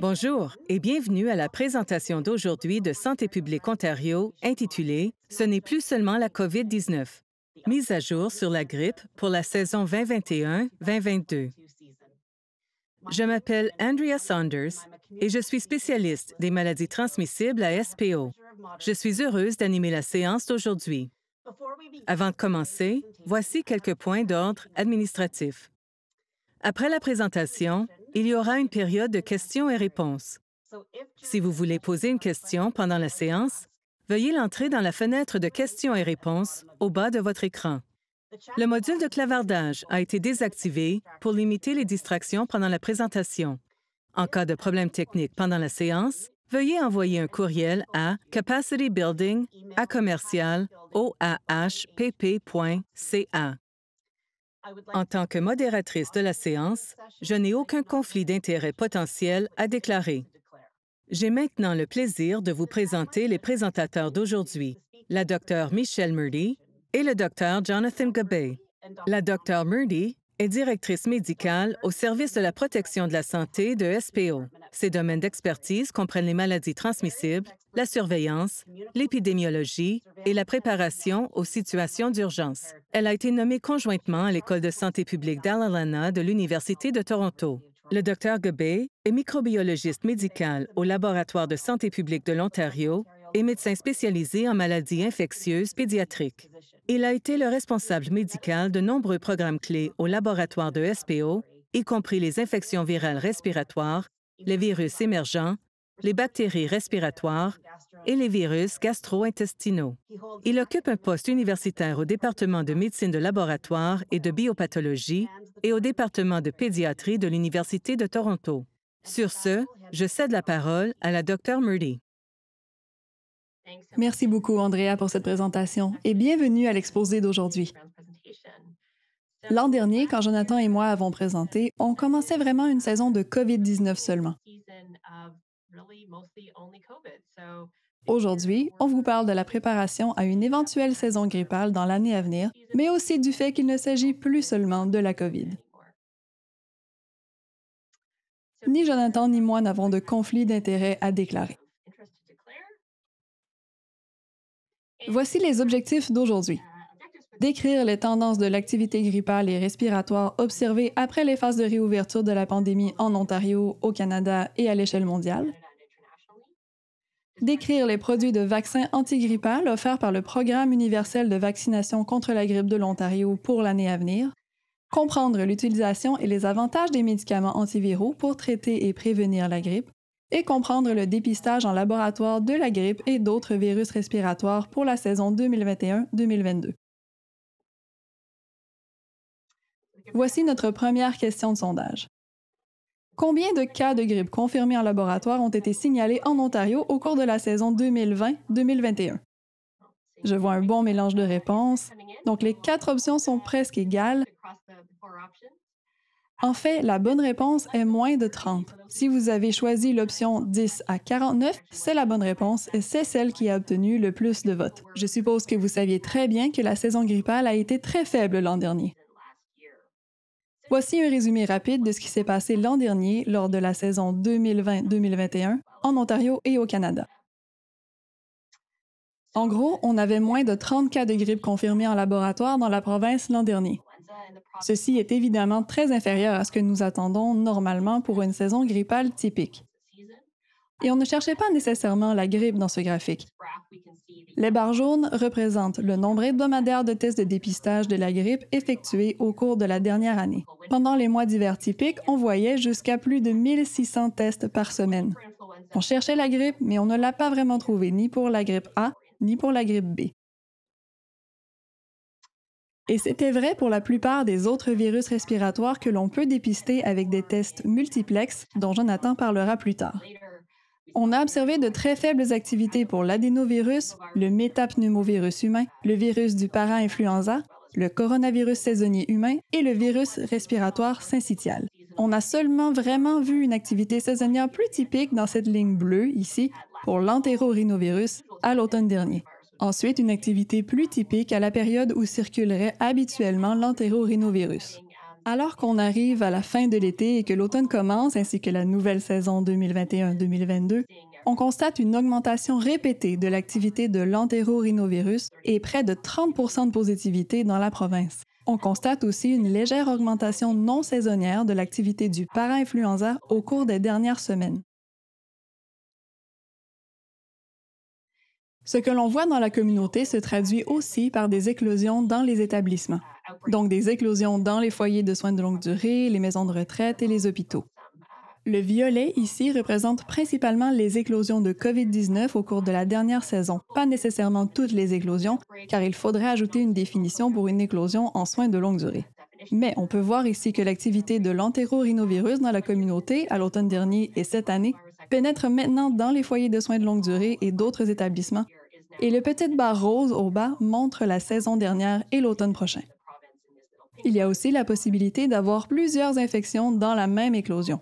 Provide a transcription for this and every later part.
Bonjour et bienvenue à la présentation d'aujourd'hui de Santé publique Ontario intitulée Ce n'est plus seulement la COVID-19. Mise à jour sur la grippe pour la saison 2021-2022. Je m'appelle Andrea Saunders et je suis spécialiste des maladies transmissibles à SPO. Je suis heureuse d'animer la séance d'aujourd'hui. Avant de commencer, voici quelques points d'ordre administratif. Après la présentation, il y aura une période de questions et réponses. Si vous voulez poser une question pendant la séance, veuillez l'entrer dans la fenêtre de questions et réponses au bas de votre écran. Le module de clavardage a été désactivé pour limiter les distractions pendant la présentation. En cas de problème technique pendant la séance, veuillez envoyer un courriel à capacitybuilding@commercial.oahpp.ca. En tant que modératrice de la séance, je n'ai aucun conflit d'intérêt potentiel à déclarer. J'ai maintenant le plaisir de vous présenter les présentateurs d'aujourd'hui, la Dr Michelle Murdy et le Dr Jonathan Gabay. La Dr Murdy est directrice médicale au service de la protection de la santé de SPO. Ses domaines d'expertise comprennent les maladies transmissibles, la surveillance, l'épidémiologie et la préparation aux situations d'urgence. Elle a été nommée conjointement à l'École de santé publique d'Alalana de l'Université de Toronto. Le Dr Gebet est microbiologiste médical au Laboratoire de santé publique de l'Ontario et médecin spécialisé en maladies infectieuses pédiatriques. Il a été le responsable médical de nombreux programmes clés au laboratoire de SPO, y compris les infections virales respiratoires, les virus émergents, les bactéries respiratoires et les virus gastro-intestinaux. Il occupe un poste universitaire au département de médecine de laboratoire et de biopathologie et au département de pédiatrie de l'Université de Toronto. Sur ce, je cède la parole à la Dr. Murdy. Merci beaucoup, Andrea, pour cette présentation et bienvenue à l'exposé d'aujourd'hui. L'an dernier, quand Jonathan et moi avons présenté, on commençait vraiment une saison de COVID-19 seulement. Aujourd'hui, on vous parle de la préparation à une éventuelle saison grippale dans l'année à venir, mais aussi du fait qu'il ne s'agit plus seulement de la COVID. Ni Jonathan ni moi n'avons de conflit d'intérêts à déclarer. Voici les objectifs d'aujourd'hui. Décrire les tendances de l'activité grippale et respiratoire observées après les phases de réouverture de la pandémie en Ontario, au Canada et à l'échelle mondiale. Décrire les produits de vaccins antigrippales offerts par le Programme universel de vaccination contre la grippe de l'Ontario pour l'année à venir. Comprendre l'utilisation et les avantages des médicaments antiviraux pour traiter et prévenir la grippe et comprendre le dépistage en laboratoire de la grippe et d'autres virus respiratoires pour la saison 2021-2022. Voici notre première question de sondage. Combien de cas de grippe confirmés en laboratoire ont été signalés en Ontario au cours de la saison 2020-2021? Je vois un bon mélange de réponses. Donc les quatre options sont presque égales. En fait, la bonne réponse est moins de 30. Si vous avez choisi l'option 10 à 49, c'est la bonne réponse et c'est celle qui a obtenu le plus de votes. Je suppose que vous saviez très bien que la saison grippale a été très faible l'an dernier. Voici un résumé rapide de ce qui s'est passé l'an dernier lors de la saison 2020-2021 en Ontario et au Canada. En gros, on avait moins de 30 cas de grippe confirmés en laboratoire dans la province l'an dernier. Ceci est évidemment très inférieur à ce que nous attendons normalement pour une saison grippale typique. Et on ne cherchait pas nécessairement la grippe dans ce graphique. Les barres jaunes représentent le nombre hebdomadaire de tests de dépistage de la grippe effectués au cours de la dernière année. Pendant les mois d'hiver typiques, on voyait jusqu'à plus de 1600 tests par semaine. On cherchait la grippe, mais on ne l'a pas vraiment trouvée ni pour la grippe A, ni pour la grippe B. Et c'était vrai pour la plupart des autres virus respiratoires que l'on peut dépister avec des tests multiplex, dont Jonathan parlera plus tard. On a observé de très faibles activités pour l'adénovirus, le métapneumovirus humain, le virus du para-influenza, le coronavirus saisonnier humain et le virus respiratoire syncytial. On a seulement vraiment vu une activité saisonnière plus typique dans cette ligne bleue ici pour l'entérorhinovirus à l'automne dernier. Ensuite, une activité plus typique à la période où circulerait habituellement l'entérorhinovirus. Alors qu'on arrive à la fin de l'été et que l'automne commence, ainsi que la nouvelle saison 2021-2022, on constate une augmentation répétée de l'activité de l'entérorhinovirus et près de 30 de positivité dans la province. On constate aussi une légère augmentation non saisonnière de l'activité du para-influenza au cours des dernières semaines. Ce que l'on voit dans la communauté se traduit aussi par des éclosions dans les établissements, donc des éclosions dans les foyers de soins de longue durée, les maisons de retraite et les hôpitaux. Le violet ici représente principalement les éclosions de COVID-19 au cours de la dernière saison, pas nécessairement toutes les éclosions, car il faudrait ajouter une définition pour une éclosion en soins de longue durée. Mais on peut voir ici que l'activité de l'entérorhinovirus dans la communauté à l'automne dernier et cette année pénètre maintenant dans les foyers de soins de longue durée et d'autres établissements, et le petit bar rose au bas montre la saison dernière et l'automne prochain. Il y a aussi la possibilité d'avoir plusieurs infections dans la même éclosion.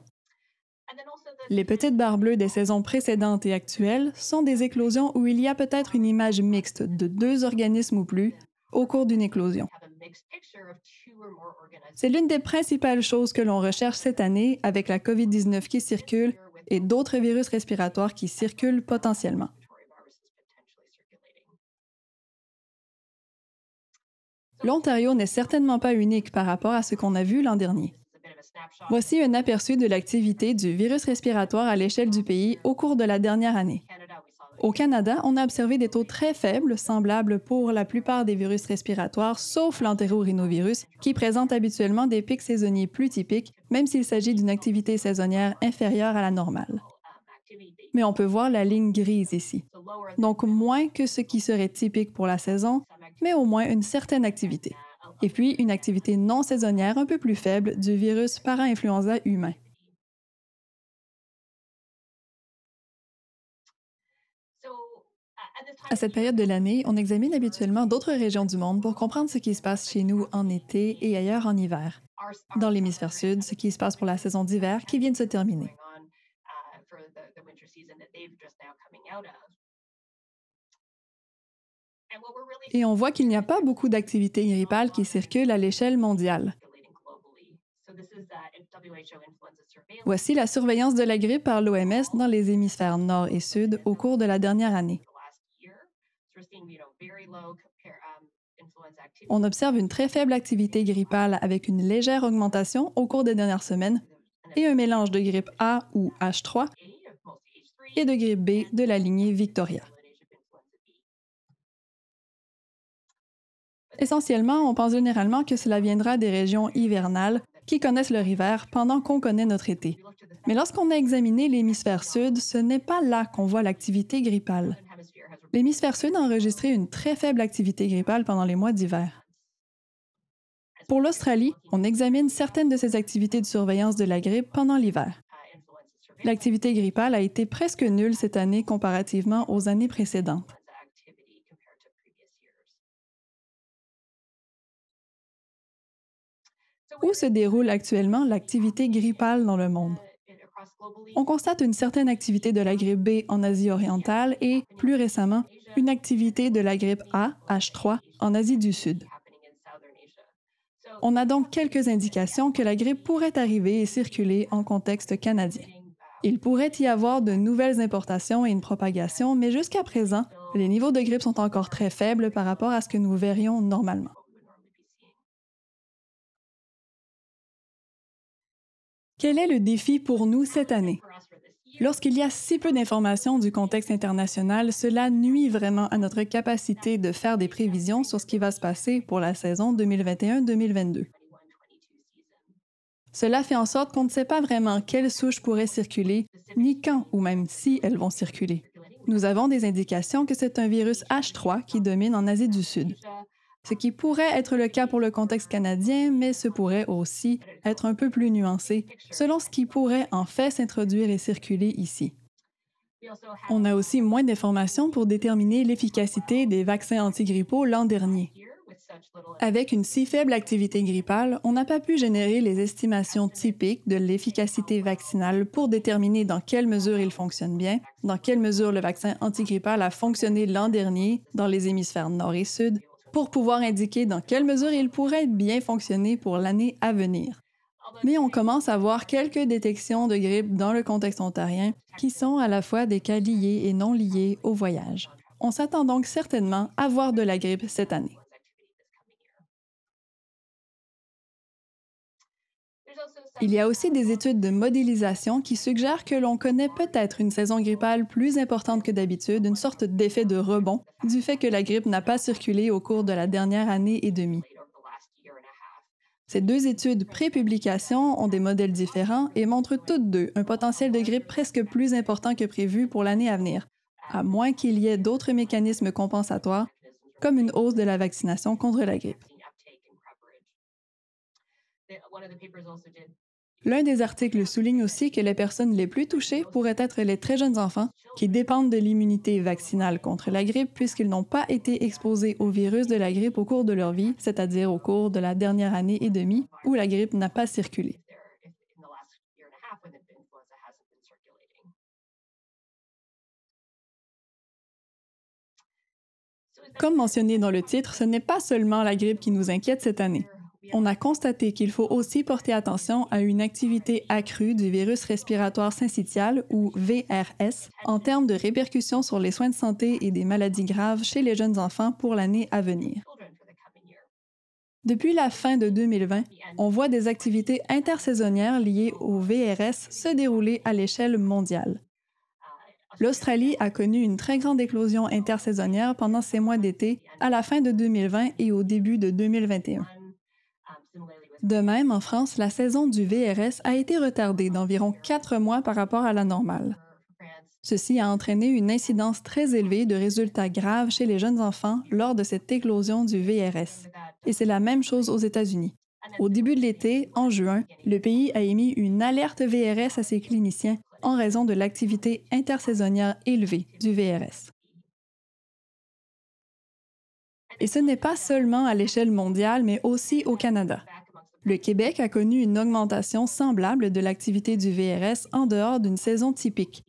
Les petites barres bleues des saisons précédentes et actuelles sont des éclosions où il y a peut-être une image mixte de deux organismes ou plus au cours d'une éclosion. C'est l'une des principales choses que l'on recherche cette année avec la COVID-19 qui circule et d'autres virus respiratoires qui circulent potentiellement. L'Ontario n'est certainement pas unique par rapport à ce qu'on a vu l'an dernier. Voici un aperçu de l'activité du virus respiratoire à l'échelle du pays au cours de la dernière année. Au Canada, on a observé des taux très faibles, semblables pour la plupart des virus respiratoires, sauf l'entérorhinovirus, qui présente habituellement des pics saisonniers plus typiques, même s'il s'agit d'une activité saisonnière inférieure à la normale. Mais on peut voir la ligne grise ici. Donc moins que ce qui serait typique pour la saison, mais au moins une certaine activité. Et puis une activité non saisonnière un peu plus faible du virus para-influenza humain. À cette période de l'année, on examine habituellement d'autres régions du monde pour comprendre ce qui se passe chez nous en été et ailleurs en hiver. Dans l'hémisphère sud, ce qui se passe pour la saison d'hiver qui vient de se terminer. Et on voit qu'il n'y a pas beaucoup d'activités grippales qui circulent à l'échelle mondiale. Uh, Voici la surveillance de la grippe par l'OMS dans les hémisphères nord et sud au cours de la dernière année. Um, on observe une très faible activité grippale avec une légère augmentation au cours des dernières semaines et un mélange de grippe A ou H3 et de grippe B de la lignée Victoria. Essentiellement, on pense généralement que cela viendra des régions hivernales qui connaissent leur hiver pendant qu'on connaît notre été. Mais lorsqu'on a examiné l'hémisphère sud, ce n'est pas là qu'on voit l'activité grippale. L'hémisphère sud a enregistré une très faible activité grippale pendant les mois d'hiver. Pour l'Australie, on examine certaines de ces activités de surveillance de la grippe pendant l'hiver. L'activité grippale a été presque nulle cette année comparativement aux années précédentes. Où se déroule actuellement l'activité grippale dans le monde? On constate une certaine activité de la grippe B en Asie orientale et, plus récemment, une activité de la grippe A, H3, en Asie du Sud. On a donc quelques indications que la grippe pourrait arriver et circuler en contexte canadien. Il pourrait y avoir de nouvelles importations et une propagation, mais jusqu'à présent, les niveaux de grippe sont encore très faibles par rapport à ce que nous verrions normalement. Quel est le défi pour nous cette année? Lorsqu'il y a si peu d'informations du contexte international, cela nuit vraiment à notre capacité de faire des prévisions sur ce qui va se passer pour la saison 2021-2022. Cela fait en sorte qu'on ne sait pas vraiment quelles souches pourraient circuler, ni quand ou même si elles vont circuler. Nous avons des indications que c'est un virus H3 qui domine en Asie du Sud ce qui pourrait être le cas pour le contexte canadien, mais ce pourrait aussi être un peu plus nuancé, selon ce qui pourrait en fait s'introduire et circuler ici. On a aussi moins d'informations pour déterminer l'efficacité des vaccins antigrippaux l'an dernier. Avec une si faible activité grippale, on n'a pas pu générer les estimations typiques de l'efficacité vaccinale pour déterminer dans quelle mesure il fonctionne bien, dans quelle mesure le vaccin antigrippal a fonctionné l'an dernier dans les hémisphères nord et sud, pour pouvoir indiquer dans quelle mesure il pourrait bien fonctionner pour l'année à venir. Mais on commence à voir quelques détections de grippe dans le contexte ontarien qui sont à la fois des cas liés et non liés au voyage. On s'attend donc certainement à voir de la grippe cette année. Il y a aussi des études de modélisation qui suggèrent que l'on connaît peut-être une saison grippale plus importante que d'habitude, une sorte d'effet de rebond du fait que la grippe n'a pas circulé au cours de la dernière année et demie. Ces deux études pré publications ont des modèles différents et montrent toutes deux un potentiel de grippe presque plus important que prévu pour l'année à venir, à moins qu'il y ait d'autres mécanismes compensatoires, comme une hausse de la vaccination contre la grippe. Uh, L'un des articles souligne aussi que les personnes les plus touchées pourraient être les très jeunes enfants qui dépendent de l'immunité vaccinale contre la grippe puisqu'ils n'ont pas été exposés au virus de la grippe au cours de leur vie, c'est-à-dire au cours de la dernière année et demie où la grippe n'a pas circulé. Comme mentionné dans le titre, ce n'est pas seulement la grippe qui nous inquiète cette année. On a constaté qu'il faut aussi porter attention à une activité accrue du virus respiratoire syncytial ou VRS en termes de répercussions sur les soins de santé et des maladies graves chez les jeunes enfants pour l'année à venir. Depuis la fin de 2020, on voit des activités intersaisonnières liées au VRS se dérouler à l'échelle mondiale. L'Australie a connu une très grande éclosion intersaisonnière pendant ces mois d'été à la fin de 2020 et au début de 2021. De même, en France, la saison du VRS a été retardée d'environ quatre mois par rapport à la normale. Ceci a entraîné une incidence très élevée de résultats graves chez les jeunes enfants lors de cette éclosion du VRS. Et c'est la même chose aux États-Unis. Au début de l'été, en juin, le pays a émis une alerte VRS à ses cliniciens en raison de l'activité intersaisonnière élevée du VRS. Et ce n'est pas seulement à l'échelle mondiale, mais aussi au Canada. Le Québec a connu une augmentation semblable de l'activité du VRS en dehors d'une saison typique.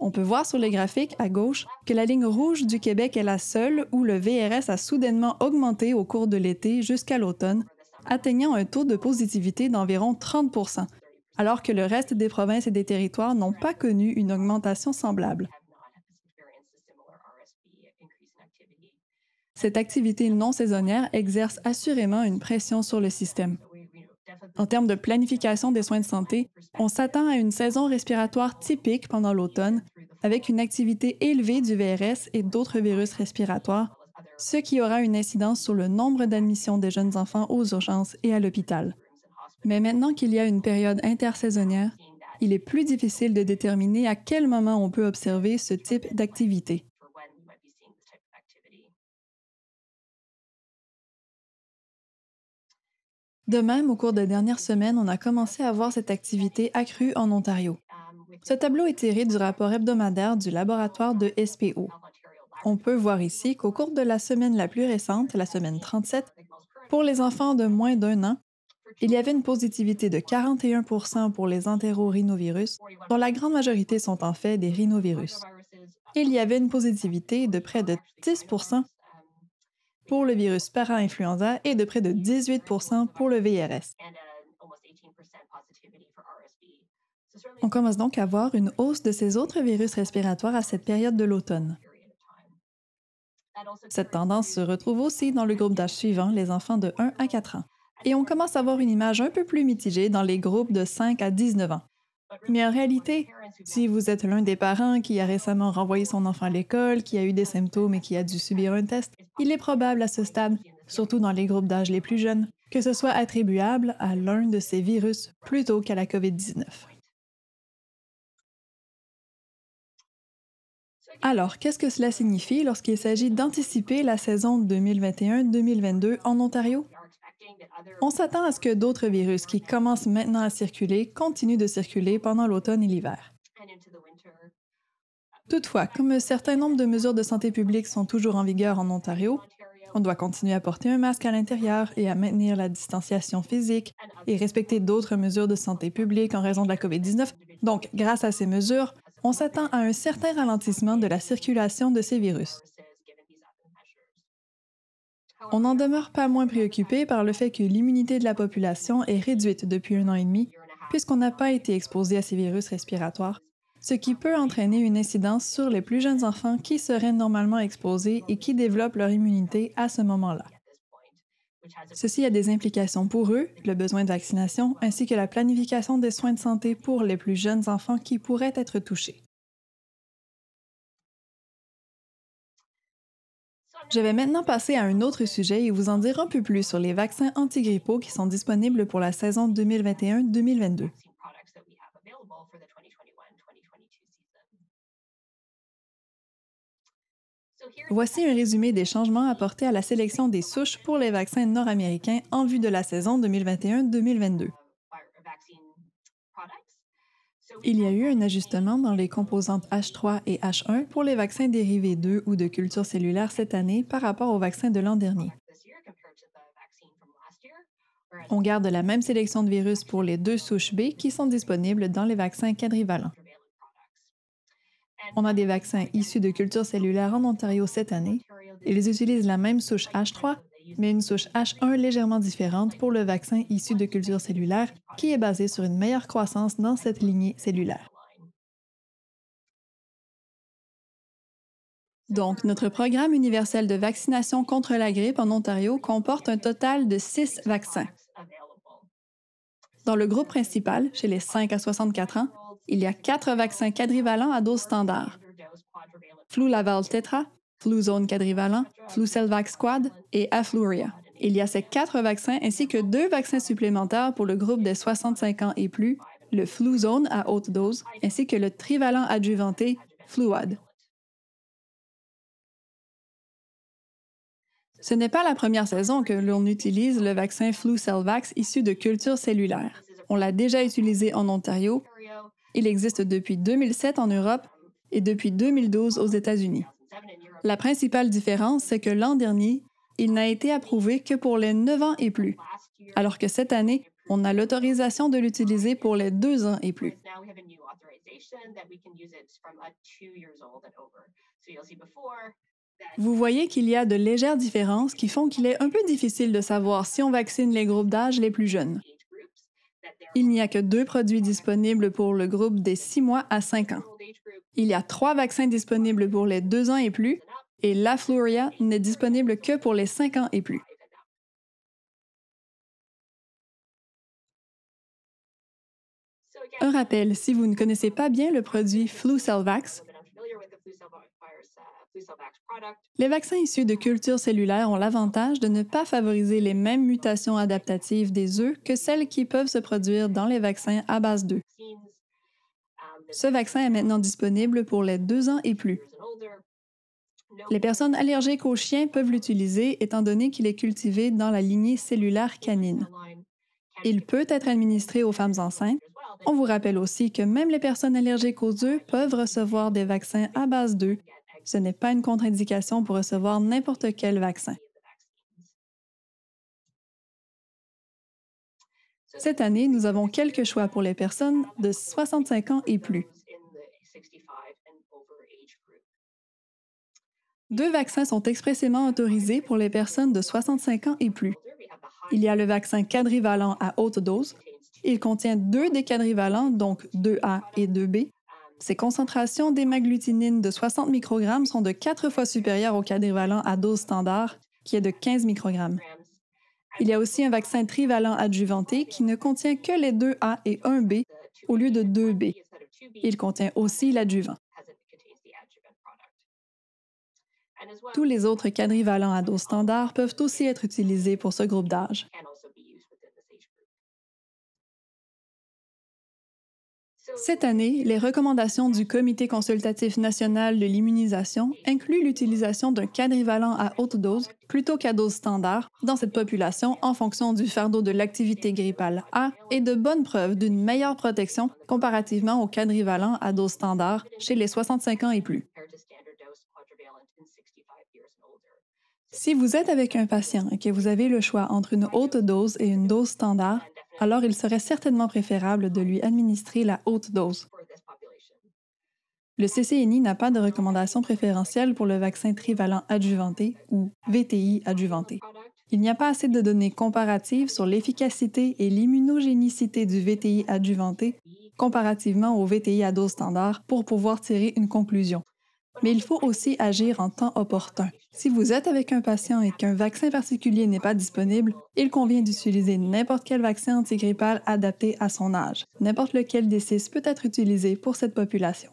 On peut voir sur les graphiques à gauche que la ligne rouge du Québec est la seule où le VRS a soudainement augmenté au cours de l'été jusqu'à l'automne, atteignant un taux de positivité d'environ 30 alors que le reste des provinces et des territoires n'ont pas connu une augmentation semblable. cette activité non saisonnière exerce assurément une pression sur le système. En termes de planification des soins de santé, on s'attend à une saison respiratoire typique pendant l'automne, avec une activité élevée du VRS et d'autres virus respiratoires, ce qui aura une incidence sur le nombre d'admissions des jeunes enfants aux urgences et à l'hôpital. Mais maintenant qu'il y a une période intersaisonnière, il est plus difficile de déterminer à quel moment on peut observer ce type d'activité. De même, au cours des dernières semaines, on a commencé à voir cette activité accrue en Ontario. Ce tableau est tiré du rapport hebdomadaire du laboratoire de SPO. On peut voir ici qu'au cours de la semaine la plus récente, la semaine 37, pour les enfants de moins d'un an, il y avait une positivité de 41 pour les entérorhinovirus, dont la grande majorité sont en fait des rhinovirus. Il y avait une positivité de près de 10 pour le virus para-influenza et de près de 18 pour le VRS. Uh, on commence donc à voir une hausse de ces autres virus respiratoires à cette période de l'automne. Cette tendance se retrouve aussi dans le groupe d'âge suivant, les enfants de 1 à 4 ans. Et on commence à voir une image un peu plus mitigée dans les groupes de 5 à 19 ans. Mais en réalité, si vous êtes l'un des parents qui a récemment renvoyé son enfant à l'école, qui a eu des symptômes et qui a dû subir un test, il est probable à ce stade, surtout dans les groupes d'âge les plus jeunes, que ce soit attribuable à l'un de ces virus plutôt qu'à la COVID-19. Alors, qu'est-ce que cela signifie lorsqu'il s'agit d'anticiper la saison 2021-2022 en Ontario? On s'attend à ce que d'autres virus qui commencent maintenant à circuler continuent de circuler pendant l'automne et l'hiver. Toutefois, comme un certain nombre de mesures de santé publique sont toujours en vigueur en Ontario, on doit continuer à porter un masque à l'intérieur et à maintenir la distanciation physique et respecter d'autres mesures de santé publique en raison de la COVID-19. Donc, grâce à ces mesures, on s'attend à un certain ralentissement de la circulation de ces virus. On n'en demeure pas moins préoccupé par le fait que l'immunité de la population est réduite depuis un an et demi, puisqu'on n'a pas été exposé à ces virus respiratoires, ce qui peut entraîner une incidence sur les plus jeunes enfants qui seraient normalement exposés et qui développent leur immunité à ce moment-là. Ceci a des implications pour eux, le besoin de vaccination, ainsi que la planification des soins de santé pour les plus jeunes enfants qui pourraient être touchés. Je vais maintenant passer à un autre sujet et vous en dire un peu plus sur les vaccins antigrippaux qui sont disponibles pour la saison 2021-2022. Voici un résumé des changements apportés à la sélection des souches pour les vaccins nord-américains en vue de la saison 2021-2022. Il y a eu un ajustement dans les composantes H3 et H1 pour les vaccins dérivés 2 ou de culture cellulaire cette année par rapport aux vaccins de l'an dernier. On garde la même sélection de virus pour les deux souches B qui sont disponibles dans les vaccins quadrivalents. On a des vaccins issus de culture cellulaire en Ontario cette année. Ils utilisent la même souche H3 mais une souche H1 légèrement différente pour le vaccin issu de cultures cellulaires qui est basé sur une meilleure croissance dans cette lignée cellulaire. Donc, notre programme universel de vaccination contre la grippe en Ontario comporte un total de six vaccins. Dans le groupe principal, chez les 5 à 64 ans, il y a quatre vaccins quadrivalents à dose standard. Flu Laval Tetra, Fluzone quadrivalent, Flucelvax quad et Afluria. Il y a ces quatre vaccins ainsi que deux vaccins supplémentaires pour le groupe des 65 ans et plus, le Fluzone à haute dose ainsi que le trivalent adjuvanté Fluad. Ce n'est pas la première saison que l'on utilise le vaccin Flucelvax issu de culture cellulaire. On l'a déjà utilisé en Ontario. Il existe depuis 2007 en Europe et depuis 2012 aux États-Unis. La principale différence, c'est que l'an dernier, il n'a été approuvé que pour les 9 ans et plus, alors que cette année, on a l'autorisation de l'utiliser pour les 2 ans et plus. Vous voyez qu'il y a de légères différences qui font qu'il est un peu difficile de savoir si on vaccine les groupes d'âge les plus jeunes. Il n'y a que deux produits disponibles pour le groupe des 6 mois à 5 ans. Il y a trois vaccins disponibles pour les 2 ans et plus, et la l'Afluria n'est disponible que pour les 5 ans et plus. Un rappel, si vous ne connaissez pas bien le produit FluCellVax, les vaccins issus de cultures cellulaires ont l'avantage de ne pas favoriser les mêmes mutations adaptatives des œufs que celles qui peuvent se produire dans les vaccins à base d'œufs. Um, Ce vaccin est maintenant disponible pour les deux ans et plus. Les personnes allergiques aux chiens peuvent l'utiliser étant donné qu'il est cultivé dans la lignée cellulaire canine. Il peut être administré aux femmes enceintes. On vous rappelle aussi que même les personnes allergiques aux œufs peuvent recevoir des vaccins à base d'œufs ce n'est pas une contre-indication pour recevoir n'importe quel vaccin. Cette année, nous avons quelques choix pour les personnes de 65 ans et plus. Deux vaccins sont expressément autorisés pour les personnes de 65 ans et plus. Il y a le vaccin quadrivalent à haute dose. Il contient deux des quadrivalents, donc 2A et 2B, ces concentrations d'hémagglutinine de 60 microgrammes sont de quatre fois supérieures au quadrivalent à dose standard, qui est de 15 microgrammes. Il y a aussi un vaccin trivalent adjuvanté qui ne contient que les 2A et 1B au lieu de 2B. Il contient aussi l'adjuvant. Tous les autres quadrivalents à dose standard peuvent aussi être utilisés pour ce groupe d'âge. Cette année, les recommandations du Comité consultatif national de l'immunisation incluent l'utilisation d'un quadrivalent à haute dose plutôt qu'à dose standard dans cette population en fonction du fardeau de l'activité grippale A et de bonnes preuves d'une meilleure protection comparativement au quadrivalent à dose standard chez les 65 ans et plus. Si vous êtes avec un patient et que vous avez le choix entre une haute dose et une dose standard, alors il serait certainement préférable de lui administrer la haute dose. Le CCNI n'a pas de recommandation préférentielle pour le vaccin trivalent adjuvanté ou VTI adjuvanté. Il n'y a pas assez de données comparatives sur l'efficacité et l'immunogénicité du VTI adjuvanté comparativement au VTI à dose standard pour pouvoir tirer une conclusion. Mais il faut aussi agir en temps opportun. Si vous êtes avec un patient et qu'un vaccin particulier n'est pas disponible, il convient d'utiliser n'importe quel vaccin antigrippal adapté à son âge. N'importe lequel des six peut être utilisé pour cette population.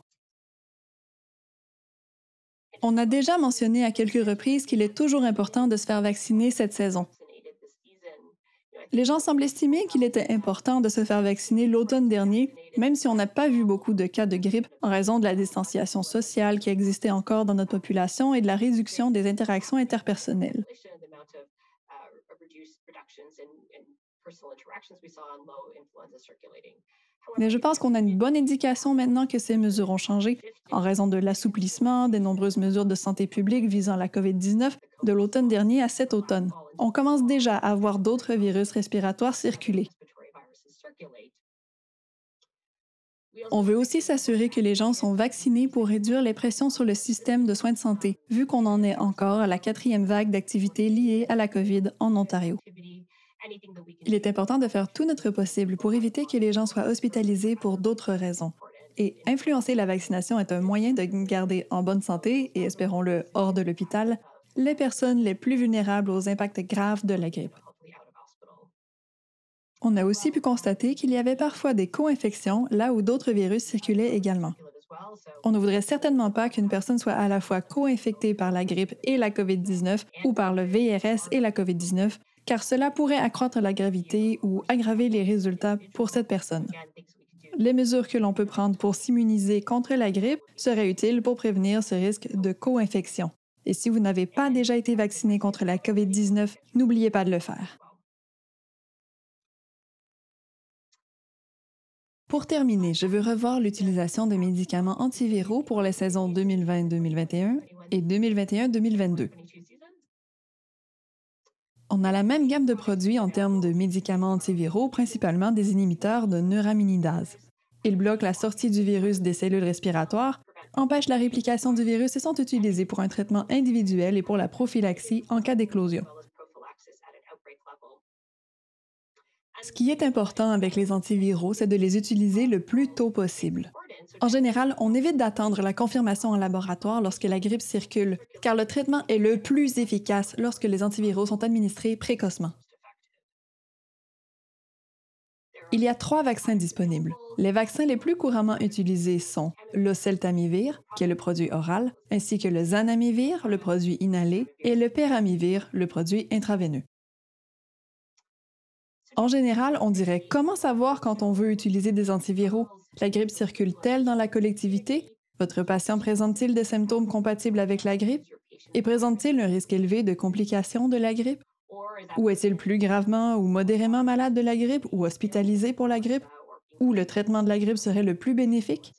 On a déjà mentionné à quelques reprises qu'il est toujours important de se faire vacciner cette saison. Les gens semblent estimer qu'il était important de se faire vacciner l'automne dernier, même si on n'a pas vu beaucoup de cas de grippe en raison de la distanciation sociale qui existait encore dans notre population et de la réduction des interactions interpersonnelles. Mais je pense qu'on a une bonne indication maintenant que ces mesures ont changé en raison de l'assouplissement des nombreuses mesures de santé publique visant la COVID-19 de l'automne dernier à cet automne. On commence déjà à voir d'autres virus respiratoires circuler. On veut aussi s'assurer que les gens sont vaccinés pour réduire les pressions sur le système de soins de santé, vu qu'on en est encore à la quatrième vague d'activités liées à la COVID en Ontario. Il est important de faire tout notre possible pour éviter que les gens soient hospitalisés pour d'autres raisons. Et influencer la vaccination est un moyen de garder en bonne santé, et espérons-le hors de l'hôpital, les personnes les plus vulnérables aux impacts graves de la grippe. On a aussi pu constater qu'il y avait parfois des co-infections là où d'autres virus circulaient également. On ne voudrait certainement pas qu'une personne soit à la fois co-infectée par la grippe et la COVID-19 ou par le VRS et la COVID-19 car cela pourrait accroître la gravité ou aggraver les résultats pour cette personne. Les mesures que l'on peut prendre pour s'immuniser contre la grippe seraient utiles pour prévenir ce risque de co-infection. Et si vous n'avez pas déjà été vacciné contre la COVID-19, n'oubliez pas de le faire. Pour terminer, je veux revoir l'utilisation des médicaments antiviraux pour les saisons 2020-2021 et 2021-2022. On a la même gamme de produits en termes de médicaments antiviraux, principalement des inhibiteurs de neuraminidase. Ils bloquent la sortie du virus des cellules respiratoires, empêchent la réplication du virus et sont utilisés pour un traitement individuel et pour la prophylaxie en cas d'éclosion. Ce qui est important avec les antiviraux, c'est de les utiliser le plus tôt possible. En général, on évite d'attendre la confirmation en laboratoire lorsque la grippe circule, car le traitement est le plus efficace lorsque les antiviraux sont administrés précocement. Il y a trois vaccins disponibles. Les vaccins les plus couramment utilisés sont le l'oseltamivir, qui est le produit oral, ainsi que le zanamivir, le produit inhalé, et le peramivir, le produit intraveineux. En général, on dirait comment savoir quand on veut utiliser des antiviraux, la grippe circule-t-elle dans la collectivité? Votre patient présente-t-il des symptômes compatibles avec la grippe? Et présente-t-il un risque élevé de complications de la grippe? Ou est-il plus gravement ou modérément malade de la grippe ou hospitalisé pour la grippe? Ou le traitement de la grippe serait le plus bénéfique?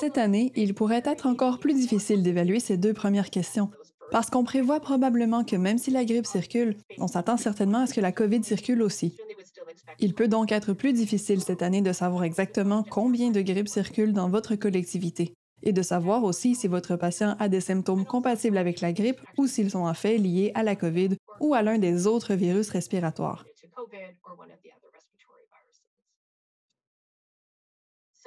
Cette année, il pourrait être encore plus difficile d'évaluer ces deux premières questions, parce qu'on prévoit probablement que même si la grippe circule, on s'attend certainement à ce que la COVID circule aussi. Il peut donc être plus difficile cette année de savoir exactement combien de grippe circulent dans votre collectivité et de savoir aussi si votre patient a des symptômes compatibles avec la grippe ou s'ils sont en fait liés à la COVID ou à l'un des autres virus respiratoires.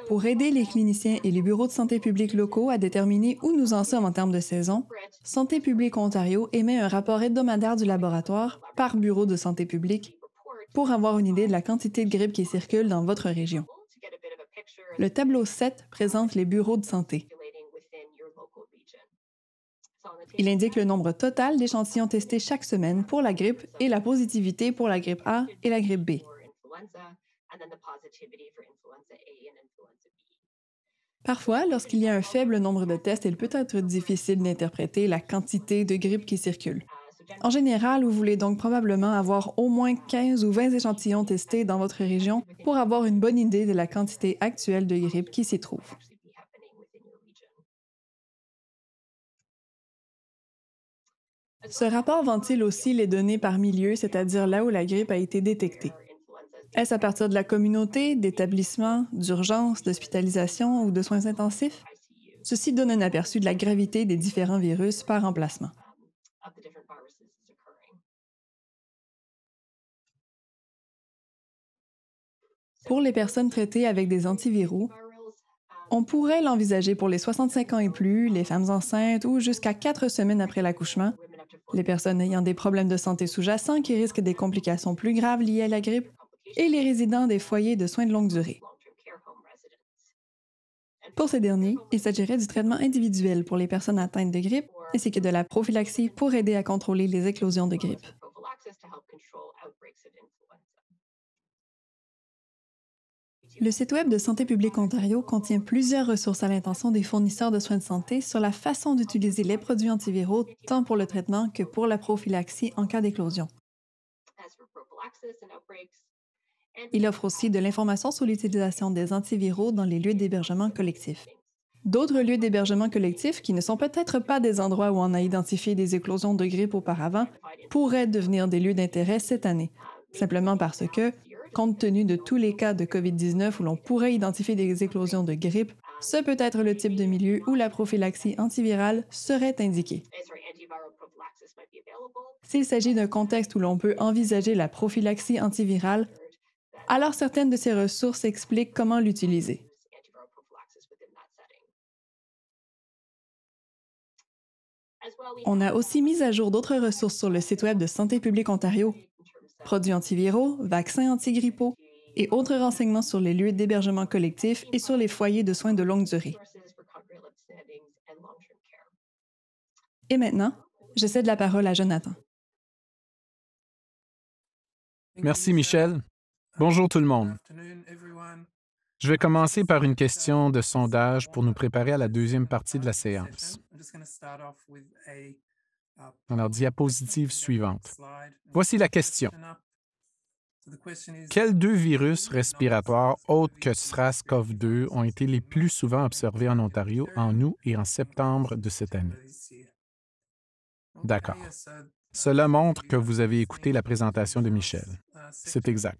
Pour aider les cliniciens et les bureaux de santé publique locaux à déterminer où nous en sommes en termes de saison, Santé publique Ontario émet un rapport hebdomadaire du laboratoire par bureau de santé publique pour avoir une idée de la quantité de grippe qui circule dans votre région. Le tableau 7 présente les bureaux de santé. Il indique le nombre total d'échantillons testés chaque semaine pour la grippe et la positivité pour la grippe A et la grippe B. Parfois, lorsqu'il y a un faible nombre de tests, il peut être difficile d'interpréter la quantité de grippe qui circule. En général, vous voulez donc probablement avoir au moins 15 ou 20 échantillons testés dans votre région pour avoir une bonne idée de la quantité actuelle de grippe qui s'y trouve. Ce rapport ventile aussi les données par milieu, c'est-à-dire là où la grippe a été détectée. Est-ce à partir de la communauté, d'établissements, d'urgence, d'hospitalisation ou de soins intensifs? Ceci donne un aperçu de la gravité des différents virus par emplacement. Pour les personnes traitées avec des antiviraux, on pourrait l'envisager pour les 65 ans et plus, les femmes enceintes ou jusqu'à quatre semaines après l'accouchement, les personnes ayant des problèmes de santé sous-jacents qui risquent des complications plus graves liées à la grippe et les résidents des foyers de soins de longue durée. Pour ces derniers, il s'agirait du traitement individuel pour les personnes atteintes de grippe ainsi que de la prophylaxie pour aider à contrôler les éclosions de grippe. Le site web de Santé publique Ontario contient plusieurs ressources à l'intention des fournisseurs de soins de santé sur la façon d'utiliser les produits antiviraux tant pour le traitement que pour la prophylaxie en cas d'éclosion. Il offre aussi de l'information sur l'utilisation des antiviraux dans les lieux d'hébergement collectif. D'autres lieux d'hébergement collectif qui ne sont peut-être pas des endroits où on a identifié des éclosions de grippe auparavant pourraient devenir des lieux d'intérêt cette année, simplement parce que compte tenu de tous les cas de COVID-19 où l'on pourrait identifier des éclosions de grippe, ce peut être le type de milieu où la prophylaxie antivirale serait indiquée. S'il s'agit d'un contexte où l'on peut envisager la prophylaxie antivirale, alors certaines de ces ressources expliquent comment l'utiliser. On a aussi mis à jour d'autres ressources sur le site Web de Santé publique Ontario, produits antiviraux, vaccins antigrippaux et autres renseignements sur les lieux d'hébergement collectif et sur les foyers de soins de longue durée. Et maintenant, je cède la parole à Jonathan. Merci Michel. Bonjour tout le monde. Je vais commencer par une question de sondage pour nous préparer à la deuxième partie de la séance dans diapositive suivante. Voici la question. Quels deux virus respiratoires autres que SRAS-CoV-2 ont été les plus souvent observés en Ontario en août et en septembre de cette année? D'accord. Cela montre que vous avez écouté la présentation de Michel. C'est exact.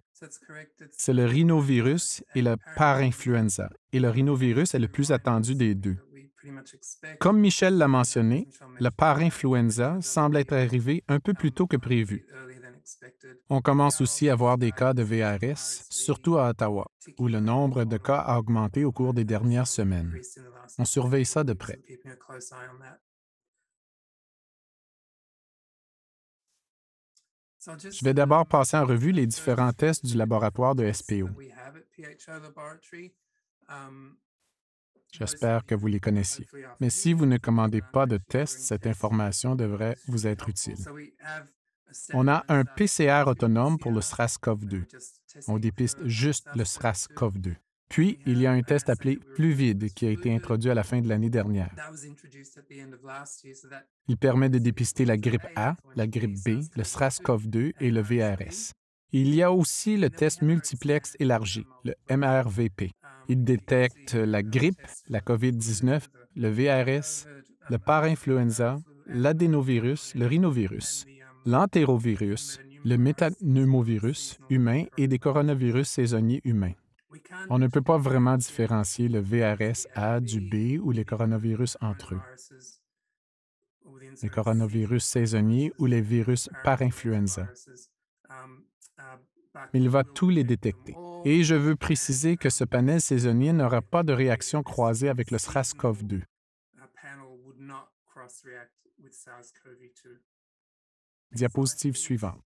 C'est le rhinovirus et le par-influenza, Et le rhinovirus est le plus attendu des deux. Comme Michel l'a mentionné, le influenza semble être arrivé un peu plus tôt que prévu. On commence aussi à voir des cas de VRS, surtout à Ottawa, où le nombre de cas a augmenté au cours des dernières semaines. On surveille ça de près. Je vais d'abord passer en revue les différents tests du laboratoire de SPO. J'espère que vous les connaissiez. Mais si vous ne commandez pas de test, cette information devrait vous être utile. On a un PCR autonome pour le SRAS-CoV-2. On dépiste juste le SRAS-CoV-2. Puis, il y a un test appelé PluVide qui a été introduit à la fin de l'année dernière. Il permet de dépister la grippe A, la grippe B, le SRAS-CoV-2 et le VRS. Il y a aussi le test multiplex élargi, le MRVP. Il détecte la grippe, la COVID-19, le VRS, le parinfluenza, l'adénovirus, le rhinovirus, l'entérovirus, le métaneumovirus humain et des coronavirus saisonniers humains. On ne peut pas vraiment différencier le VRS-A du B ou les coronavirus entre eux. Les coronavirus saisonniers ou les virus par influenza mais Il va tous les détecter. Et je veux préciser que ce panel saisonnier n'aura pas de réaction croisée avec le sars cov 2 Diapositive suivante.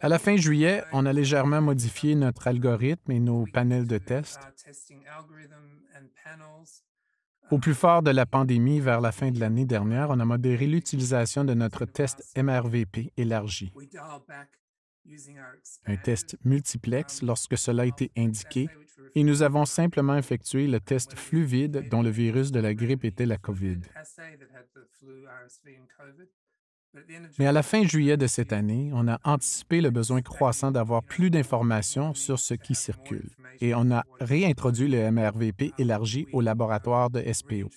À la fin juillet, on a légèrement modifié notre algorithme et nos panels de tests. Au plus fort de la pandémie, vers la fin de l'année dernière, on a modéré l'utilisation de notre test MRVP élargi, un test multiplex um, lorsque cela a été indiqué, et nous avons simplement effectué le test fluvide dont le virus de la grippe était la COVID. Mais à la fin juillet de cette année, on a anticipé le besoin croissant d'avoir plus d'informations sur ce qui circule et on a réintroduit le MRVP élargi au laboratoire de SPO.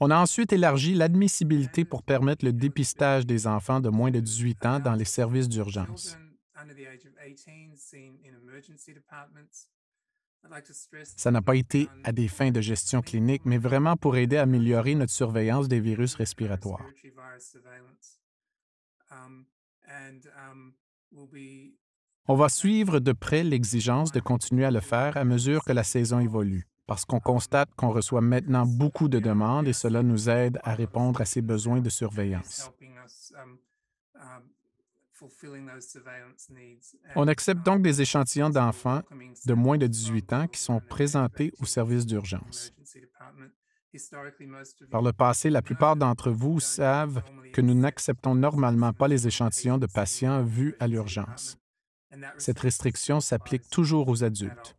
On a ensuite élargi l'admissibilité pour permettre le dépistage des enfants de moins de 18 ans dans les services d'urgence. Ça n'a pas été à des fins de gestion clinique, mais vraiment pour aider à améliorer notre surveillance des virus respiratoires. Um, um, on va suivre de près l'exigence de continuer à le faire à mesure que la saison évolue, parce qu'on um, constate qu'on reçoit maintenant beaucoup de demandes et cela nous aide à répondre à ces besoins de surveillance. On accepte donc des échantillons d'enfants de moins de 18 ans qui sont présentés au service d'urgence. Par le passé, la plupart d'entre vous savent que nous n'acceptons normalement pas les échantillons de patients vus à l'urgence. Cette restriction s'applique toujours aux adultes.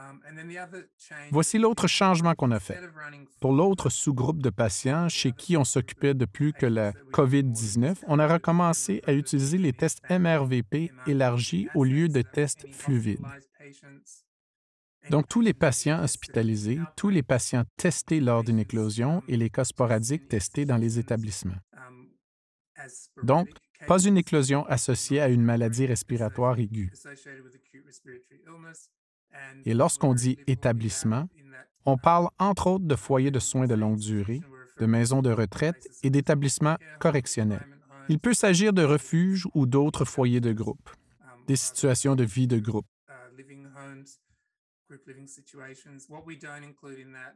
Um, Voici l'autre changement qu'on a fait. Pour l'autre sous-groupe de patients chez qui on s'occupait de plus que la COVID-19, on a recommencé à utiliser les tests MRVP élargis au lieu de tests fluvides. Donc, tous les patients hospitalisés, tous les patients testés lors d'une éclosion et les cas sporadiques testés dans les établissements. Um, Donc, pas une éclosion associée à une maladie respiratoire aiguë. Et lorsqu'on dit établissement, on parle entre autres de foyers de soins de longue durée, de maisons de retraite et d'établissements correctionnels. Il peut s'agir de refuges ou d'autres foyers de groupe, um, des situations de vie de groupe.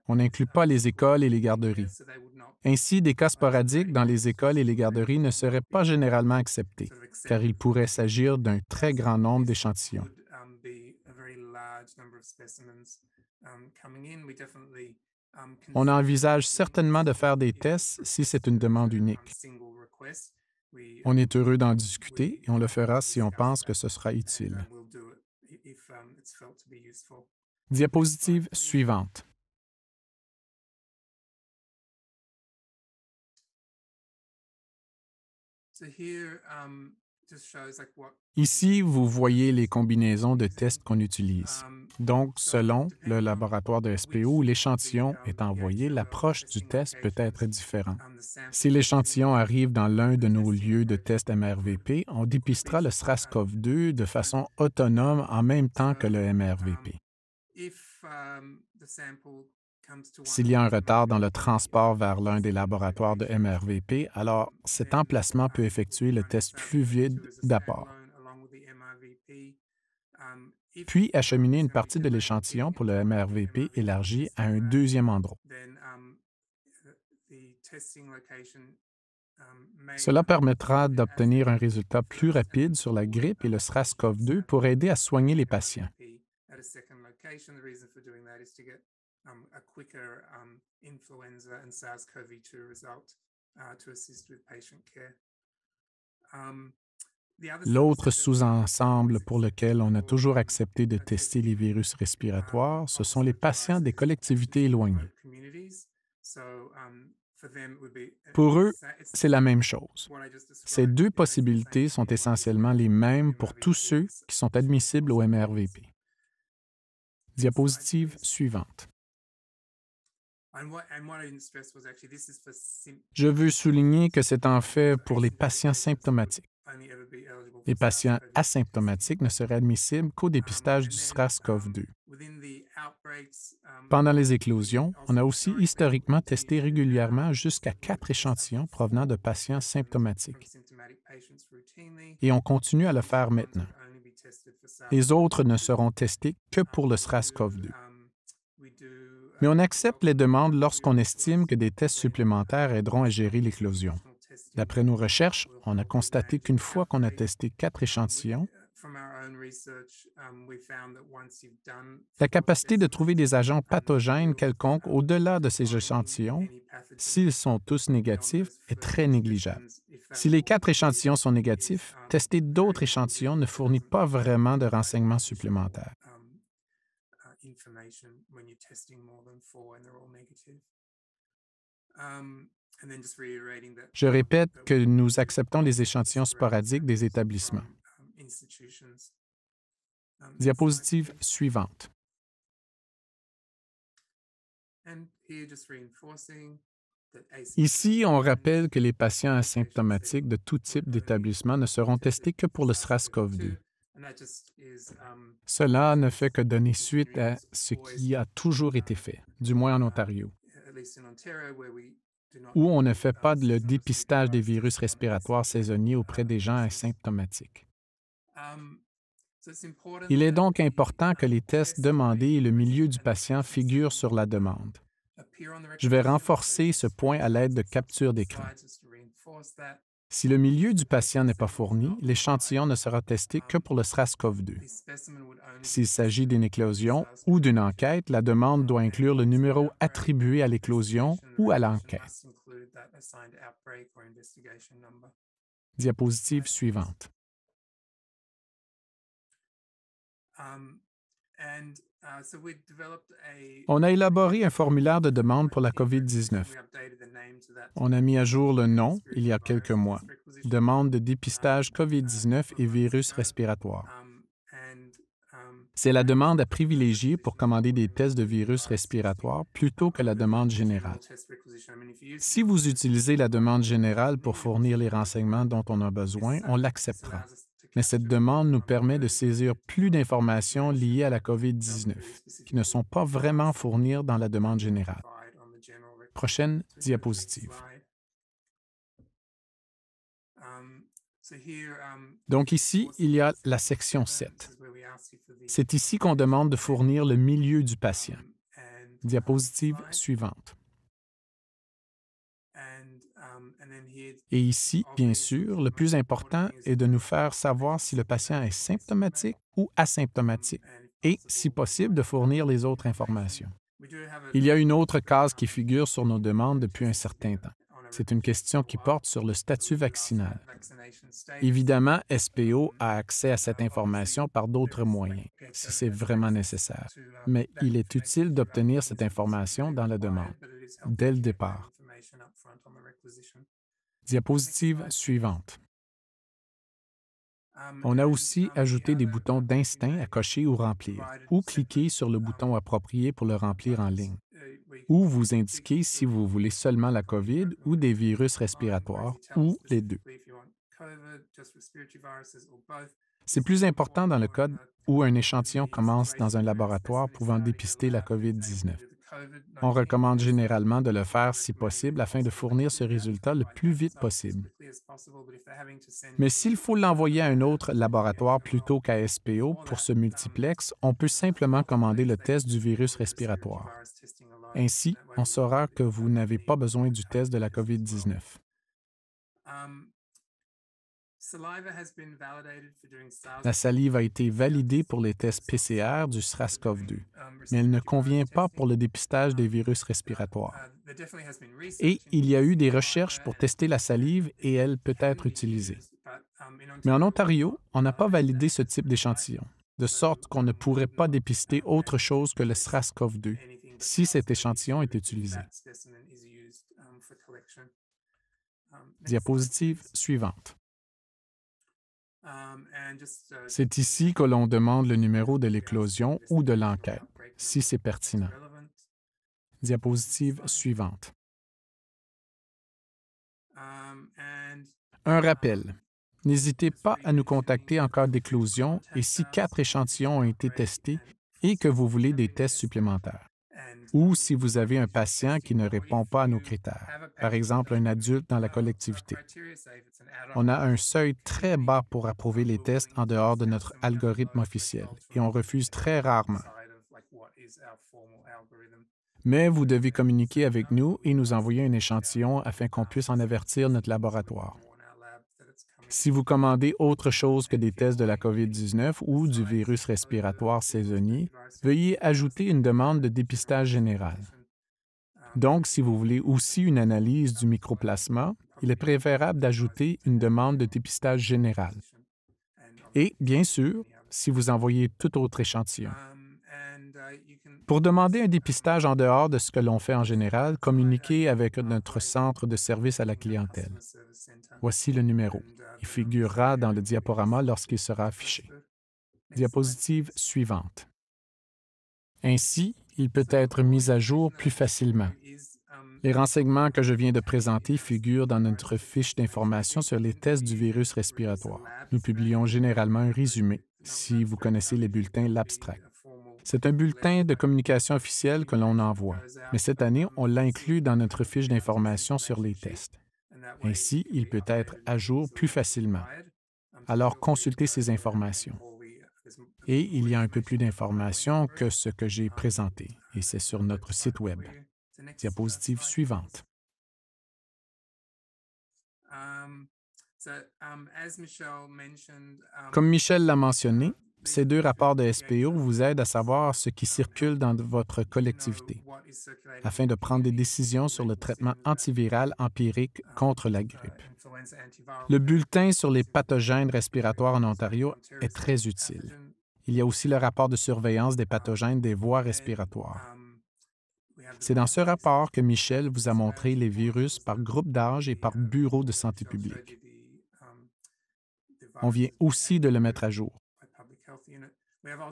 On n'inclut pas um, les écoles et les garderies. Ainsi, des cas sporadiques dans les écoles et les garderies ne seraient pas généralement acceptés, car il pourrait s'agir d'un très grand nombre d'échantillons. On envisage certainement de faire des tests si c'est une demande um, unique. On um, est heureux d'en discuter et on le fera si on pense que ce sera utile. Diapositive um, suivante. So here, Ici, vous voyez les combinaisons de tests qu'on utilise. Um, Donc, selon le laboratoire de SPO où l'échantillon est envoyé, l'approche du test peut être différente. Um, si l'échantillon arrive dans l'un de nos lieux de test MRVP, on dépistera le SRAS-CoV-2 de façon autonome en même temps que le MRVP. Um, s'il y a un retard dans le transport vers l'un des laboratoires de MRVP, alors cet emplacement peut effectuer le test vite d'apport, um, puis acheminer une partie de l'échantillon pour le MRVP élargi à un deuxième endroit. Um, um, Cela permettra d'obtenir un résultat plus rapide sur la grippe et le SRAS-CoV-2 pour aider à soigner les patients. L'autre sous-ensemble pour lequel on a toujours accepté de tester les virus respiratoires, ce sont les patients des collectivités éloignées. Um, uh, pour eux, c'est la même chose. Ces deux possibilités sont essentiellement les mêmes pour tous ceux qui sont admissibles au MRVP. Diapositive suivante. Je veux souligner que c'est en fait pour les patients symptomatiques. Les patients asymptomatiques ne seraient admissibles qu'au um, dépistage du SRAS-CoV-2. Um, um, Pendant les éclosions, on a aussi historiquement testé régulièrement jusqu'à quatre échantillons provenant de patients symptomatiques. Et on continue à le faire maintenant. Les autres ne seront testés que pour le SRAS-CoV-2 mais on accepte les demandes lorsqu'on estime que des tests supplémentaires aideront à gérer l'éclosion. D'après nos recherches, on a constaté qu'une fois qu'on a testé quatre échantillons, la capacité de trouver des agents pathogènes quelconques au-delà de ces échantillons, s'ils sont tous négatifs, est très négligeable. Si les quatre échantillons sont négatifs, tester d'autres échantillons ne fournit pas vraiment de renseignements supplémentaires. Je répète que nous acceptons les échantillons sporadiques des établissements. Um, um, Diapositive suivante. Ici, on rappelle que les patients asymptomatiques de tout type d'établissement ne seront testés que pour le SRAS-CoV-2. Um, Cela ne fait que donner suite à ce qui a toujours été fait, du moins en Ontario, où on ne fait pas le dépistage des virus respiratoires saisonniers auprès des gens asymptomatiques. Um, Il est donc important que les um, tests demandés et le milieu du patient figurent sur la demande. Je vais renforcer ce point à l'aide de captures d'écran. Si le milieu du patient n'est pas fourni, l'échantillon ne sera testé que pour le SRAS-CoV-2. S'il s'agit d'une éclosion ou d'une enquête, la demande doit inclure le numéro attribué à l'éclosion ou à l'enquête. Diapositive suivante. Um, Uh, on a élaboré un formulaire de demande pour la COVID-19. On a mis à jour le nom il y a quelques mois. Demande de dépistage um, uh, COVID-19 et virus respiratoire. Um, um, C'est la demande à privilégier pour commander des tests de virus uh, respiratoire plutôt que la demande générale. Si vous utilisez la demande générale pour fournir les renseignements dont on a besoin, on l'acceptera mais cette demande nous permet de saisir plus d'informations liées à la COVID-19 qui ne sont pas vraiment fournies dans la demande générale. Prochaine diapositive. Donc ici, il y a la section 7. C'est ici qu'on demande de fournir le milieu du patient. Diapositive suivante. Et ici, bien sûr, le plus important est de nous faire savoir si le patient est symptomatique ou asymptomatique et, si possible, de fournir les autres informations. Il y a une autre case qui figure sur nos demandes depuis un certain temps. C'est une question qui porte sur le statut vaccinal. Évidemment, SPO a accès à cette information par d'autres moyens, si c'est vraiment nécessaire, mais il est utile d'obtenir cette information dans la demande, dès le départ. Diapositive suivante. Um, On a aussi um, ajouté des boutons d'instinct à cocher ou remplir, ou cliquer sur le bouton um, approprié pour le remplir en ligne, uh, ou vous indiquer si vous voulez seulement la COVID ou des virus respiratoires, ou les deux. C'est plus important dans le code où un échantillon commence dans un laboratoire pouvant dépister la COVID-19. On recommande généralement de le euh, faire si possible afin de fournir ce euh, résultat le plus vite possible. Mais s'il faut l'envoyer à un autre laboratoire plutôt qu'à uh, SPO pour ce multiplex, on peut simplement commander le test du virus respiratoire. Ainsi, on saura que vous n'avez pas besoin du test de la COVID-19. La salive a été validée pour les tests PCR du SRAS-CoV-2, um, mais elle ne convient pas pour le dépistage des virus um, respiratoires. Uh, et il y a eu des recherches pour tester la salive et elle peut être utilisée. Um, mais en Ontario, on n'a uh, pas validé ce type d'échantillon, de sorte qu'on ne pourrait pas dépister autre chose que le SRAS-CoV-2 si cet échantillon est utilisé. Diapositive suivante. Um, uh, c'est ici que l'on demande le numéro de l'éclosion ou de l'enquête, si c'est pertinent. Diapositive suivante. Um, Un uh, rappel. N'hésitez pas à nous contacter en cas d'éclosion et si quatre échantillons ont été testés et que vous voulez des tests supplémentaires ou si vous avez un patient qui ne répond pas à nos critères, par exemple un adulte dans la collectivité. On a un seuil très bas pour approuver les tests en dehors de notre algorithme officiel et on refuse très rarement. Mais vous devez communiquer avec nous et nous envoyer un échantillon afin qu'on puisse en avertir notre laboratoire si vous commandez autre chose que des tests de la COVID-19 ou du virus respiratoire saisonnier, veuillez ajouter une demande de dépistage général. Donc, si vous voulez aussi une analyse du microplasma, il est préférable d'ajouter une demande de dépistage général. Et, bien sûr, si vous envoyez tout autre échantillon. Pour demander un dépistage en dehors de ce que l'on fait en général, communiquez avec notre centre de service à la clientèle. Voici le numéro. Il figurera dans le diaporama lorsqu'il sera affiché. Diapositive suivante. Ainsi, il peut être mis à jour plus facilement. Les renseignements que je viens de présenter figurent dans notre fiche d'information sur les tests du virus respiratoire. Nous publions généralement un résumé, si vous connaissez les bulletins, l'abstract. C'est un bulletin de communication officiel que l'on envoie, mais cette année, on l'inclut dans notre fiche d'information sur les tests. Ainsi, il peut être à jour plus facilement. Alors, consultez ces informations. Et il y a un peu plus d'informations que ce que j'ai présenté, et c'est sur notre site Web. Diapositive suivante. Um, um, um, Comme Michel l'a mentionné, ces deux rapports de SPO vous aident à savoir ce qui circule dans votre collectivité afin de prendre des décisions sur le traitement antiviral empirique contre la grippe. Le bulletin sur les pathogènes respiratoires en Ontario est très utile. Il y a aussi le rapport de surveillance des pathogènes des voies respiratoires. C'est dans ce rapport que Michel vous a montré les virus par groupe d'âge et par bureau de santé publique. On vient aussi de le mettre à jour.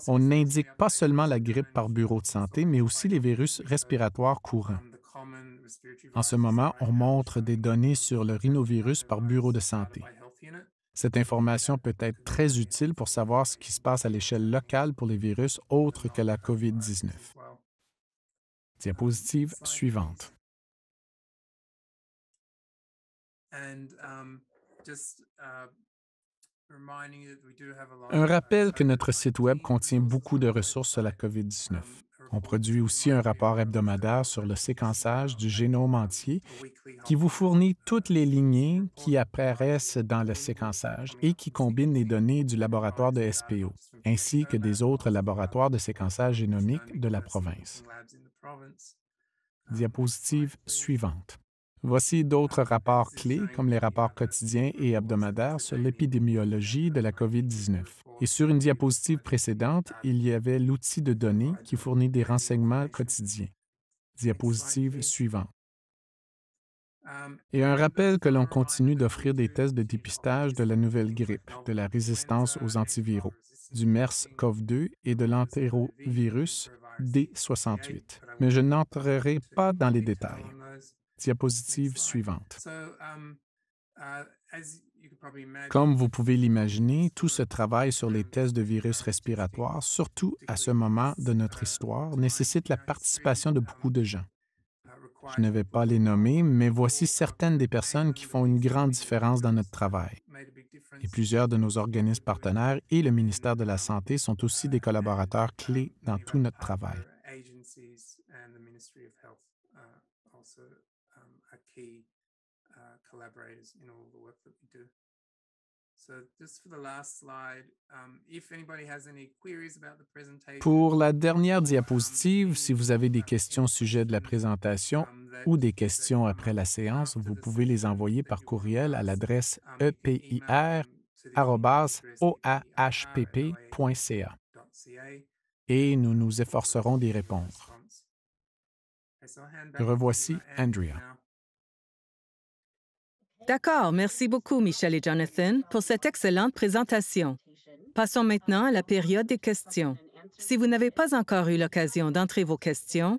On n'indique pas seulement la grippe par bureau de santé, mais aussi les virus respiratoires courants. En ce moment, on montre des données sur le rhinovirus par uh, bureau de santé. Cette information peut être très utile pour savoir ce qui se passe à l'échelle locale pour les virus autres que la COVID-19. Diapositive suivante. Um, uh, un rappel que notre site Web contient beaucoup de ressources sur la COVID-19. On produit aussi un rapport hebdomadaire sur le séquençage du génome entier qui vous fournit toutes les lignées qui apparaissent dans le séquençage et qui combine les données du laboratoire de SPO ainsi que des autres laboratoires de séquençage génomique de la province. Diapositive suivante. Voici d'autres rapports clés, comme les rapports quotidiens et hebdomadaires sur l'épidémiologie de la COVID-19. Et sur une diapositive précédente, il y avait l'outil de données qui fournit des renseignements quotidiens. Diapositive suivante. Et un rappel que l'on continue d'offrir des tests de dépistage de la nouvelle grippe, de la résistance aux antiviraux, du MERS-CoV-2 et de l'entérovirus D68. Mais je n'entrerai pas dans les détails diapositive suivante. Um, uh, Comme vous pouvez l'imaginer, tout ce travail sur les tests de virus um, respiratoires, surtout à ce moment de notre uh, histoire, nécessite la participation de beaucoup de gens. Uh, Je ne vais pas les nommer, mais voici certaines des personnes qui font une grande différence dans notre travail. Et plusieurs de nos organismes partenaires et le ministère de la Santé sont aussi des collaborateurs clés dans tout notre travail. Pour la dernière um, diapositive, si vous avez des questions au sujet de la présentation um, ou des questions après la um, séance, vous pouvez les envoyer par courriel à l'adresse epir.oahpp.ca e e et nous nous efforcerons d'y répondre. Revoici Andrea. D'accord, merci beaucoup Michel et Jonathan pour cette excellente présentation. Passons maintenant à la période des questions. Si vous n'avez pas encore eu l'occasion d'entrer vos questions,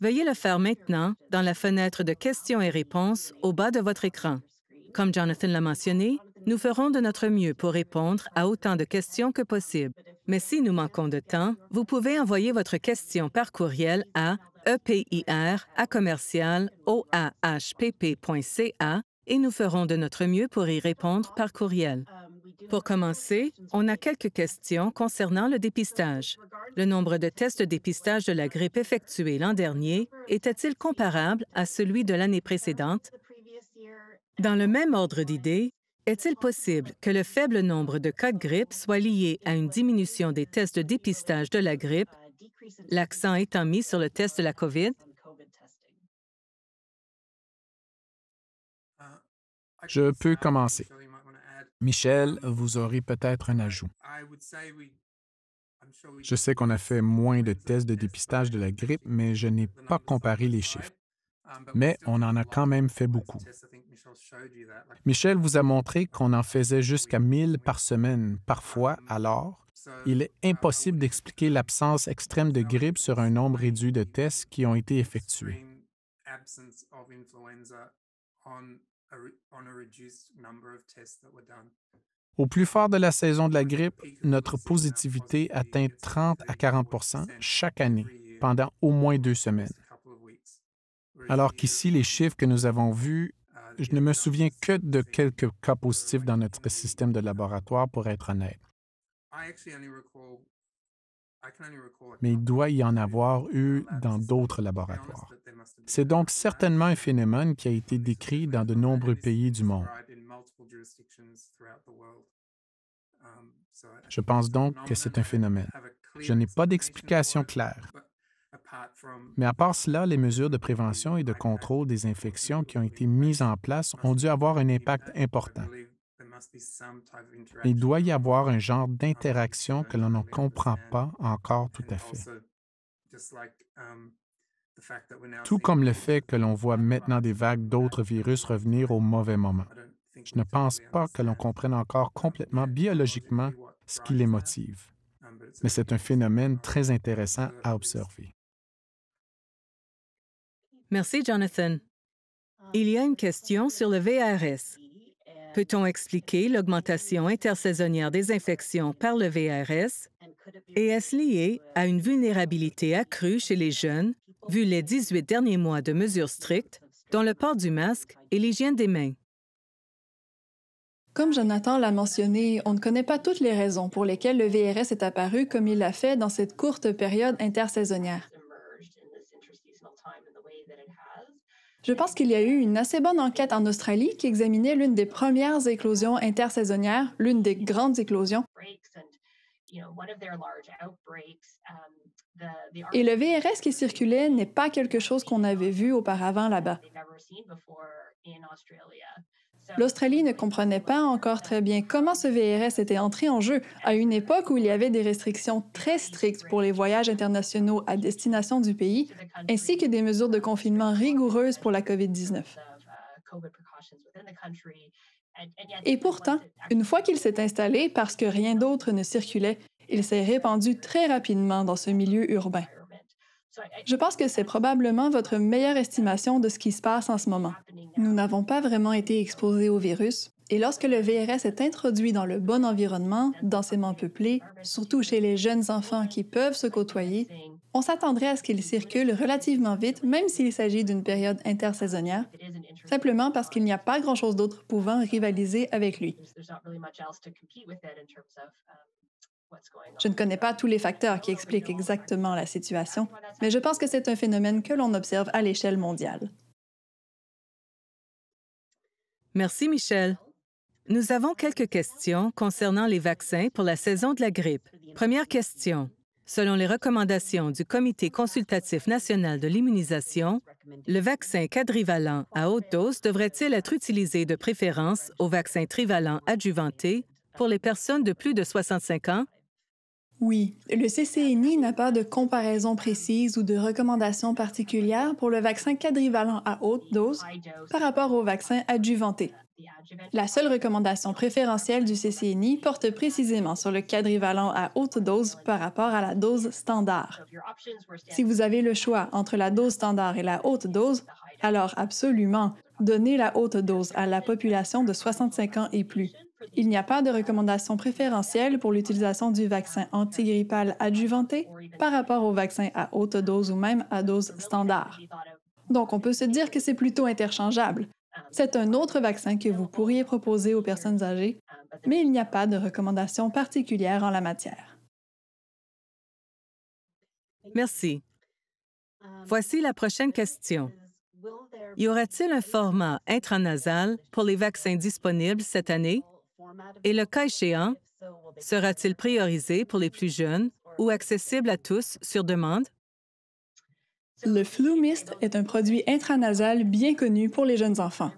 veuillez le faire maintenant dans la fenêtre de questions et réponses au bas de votre écran. Comme Jonathan l'a mentionné, nous ferons de notre mieux pour répondre à autant de questions que possible. Mais si nous manquons de temps, vous pouvez envoyer votre question par courriel à epir et nous ferons de notre mieux pour y répondre par courriel. Pour commencer, on a quelques questions concernant le dépistage. Le nombre de tests de dépistage de la grippe effectués l'an dernier était-il comparable à celui de l'année précédente? Dans le même ordre d'idées, est-il possible que le faible nombre de cas de grippe soit lié à une diminution des tests de dépistage de la grippe, l'accent étant mis sur le test de la COVID Je peux commencer. Michel, vous aurez peut-être un ajout. Je sais qu'on a fait moins de tests de dépistage de la grippe, mais je n'ai pas comparé les chiffres. Um, mais on en a quand même fait beaucoup. Michel vous a montré um, qu'on en faisait jusqu'à 1000 par semaine, parfois, um, alors, il est impossible d'expliquer l'absence extrême de grippe sur un nombre réduit de tests qui ont été effectués. Au plus fort de la saison de la grippe, notre positivité atteint 30 à 40 chaque année pendant au moins deux semaines. Alors qu'ici, les chiffres que nous avons vus, uh, je ne me souviens que de quelques cas positifs dans notre système de laboratoire, pour être honnête mais il doit y en avoir eu dans d'autres laboratoires. C'est donc certainement un phénomène qui a été décrit dans de nombreux pays du monde. Um, Je pense donc que c'est un phénomène. Je n'ai pas d'explication claire. Mais à part cela, les mesures de prévention et de contrôle des infections qui ont été mises en place ont dû avoir un impact important. Il doit y avoir un genre d'interaction que l'on ne comprend pas encore tout à fait. Um, tout comme le fait que l'on voit maintenant des vagues d'autres virus revenir au mauvais moment. Je ne pense pas que l'on comprenne encore complètement biologiquement ce qui les motive, um, mais c'est un phénomène très intéressant à observer. Merci, Jonathan. Il y a une question sur le VRS. Peut-on expliquer l'augmentation intersaisonnière des infections par le VRS et est-ce lié à une vulnérabilité accrue chez les jeunes, vu les 18 derniers mois de mesures strictes, dont le port du masque et l'hygiène des mains? Comme Jonathan l'a mentionné, on ne connaît pas toutes les raisons pour lesquelles le VRS est apparu comme il l'a fait dans cette courte période intersaisonnière. Je pense qu'il y a eu une assez bonne enquête en Australie qui examinait l'une des premières éclosions intersaisonnières, l'une des grandes éclosions. Um, Et le VRS qui circulait n'est pas quelque chose qu'on avait vu auparavant là-bas. L'Australie ne comprenait pas encore très bien comment ce VRS était entré en jeu à une époque où il y avait des restrictions très strictes pour les voyages internationaux à destination du pays, ainsi que des mesures de confinement rigoureuses pour la COVID-19. Et pourtant, une fois qu'il s'est installé, parce que rien d'autre ne circulait, il s'est répandu très rapidement dans ce milieu urbain. Je pense que c'est probablement votre meilleure estimation de ce qui se passe en ce moment. Nous n'avons pas vraiment été exposés au virus, et lorsque le VRS est introduit dans le bon environnement, densément peuplé, surtout chez les jeunes enfants qui peuvent se côtoyer, on s'attendrait à ce qu'il circule relativement vite, même s'il s'agit d'une période intersaisonnière, simplement parce qu'il n'y a pas grand-chose d'autre pouvant rivaliser avec lui. Je ne connais pas tous les facteurs qui expliquent exactement la situation, mais je pense que c'est un phénomène que l'on observe à l'échelle mondiale. Merci, Michel. Nous avons quelques questions concernant les vaccins pour la saison de la grippe. Première question. Selon les recommandations du Comité consultatif national de l'immunisation, le vaccin quadrivalent à haute dose devrait-il être utilisé de préférence au vaccin trivalent adjuvanté pour les personnes de plus de 65 ans oui, le CCNI n'a pas de comparaison précise ou de recommandation particulière pour le vaccin quadrivalent à haute dose par rapport au vaccin adjuvanté. La seule recommandation préférentielle du CCNI porte précisément sur le quadrivalent à haute dose par rapport à la dose standard. Si vous avez le choix entre la dose standard et la haute dose, alors absolument, donnez la haute dose à la population de 65 ans et plus. Il n'y a pas de recommandation préférentielle pour l'utilisation du vaccin antigrippal adjuvanté par rapport au vaccin à haute dose ou même à dose standard. Donc on peut se dire que c'est plutôt interchangeable. C'est un autre vaccin que vous pourriez proposer aux personnes âgées, mais il n'y a pas de recommandation particulière en la matière. Merci. Voici la prochaine question. Y aura-t-il un format intranasal pour les vaccins disponibles cette année et le cas échéant, sera-t-il priorisé pour les plus jeunes ou accessible à tous sur demande? Le Flu Mist est un produit intranasal bien connu pour les jeunes enfants.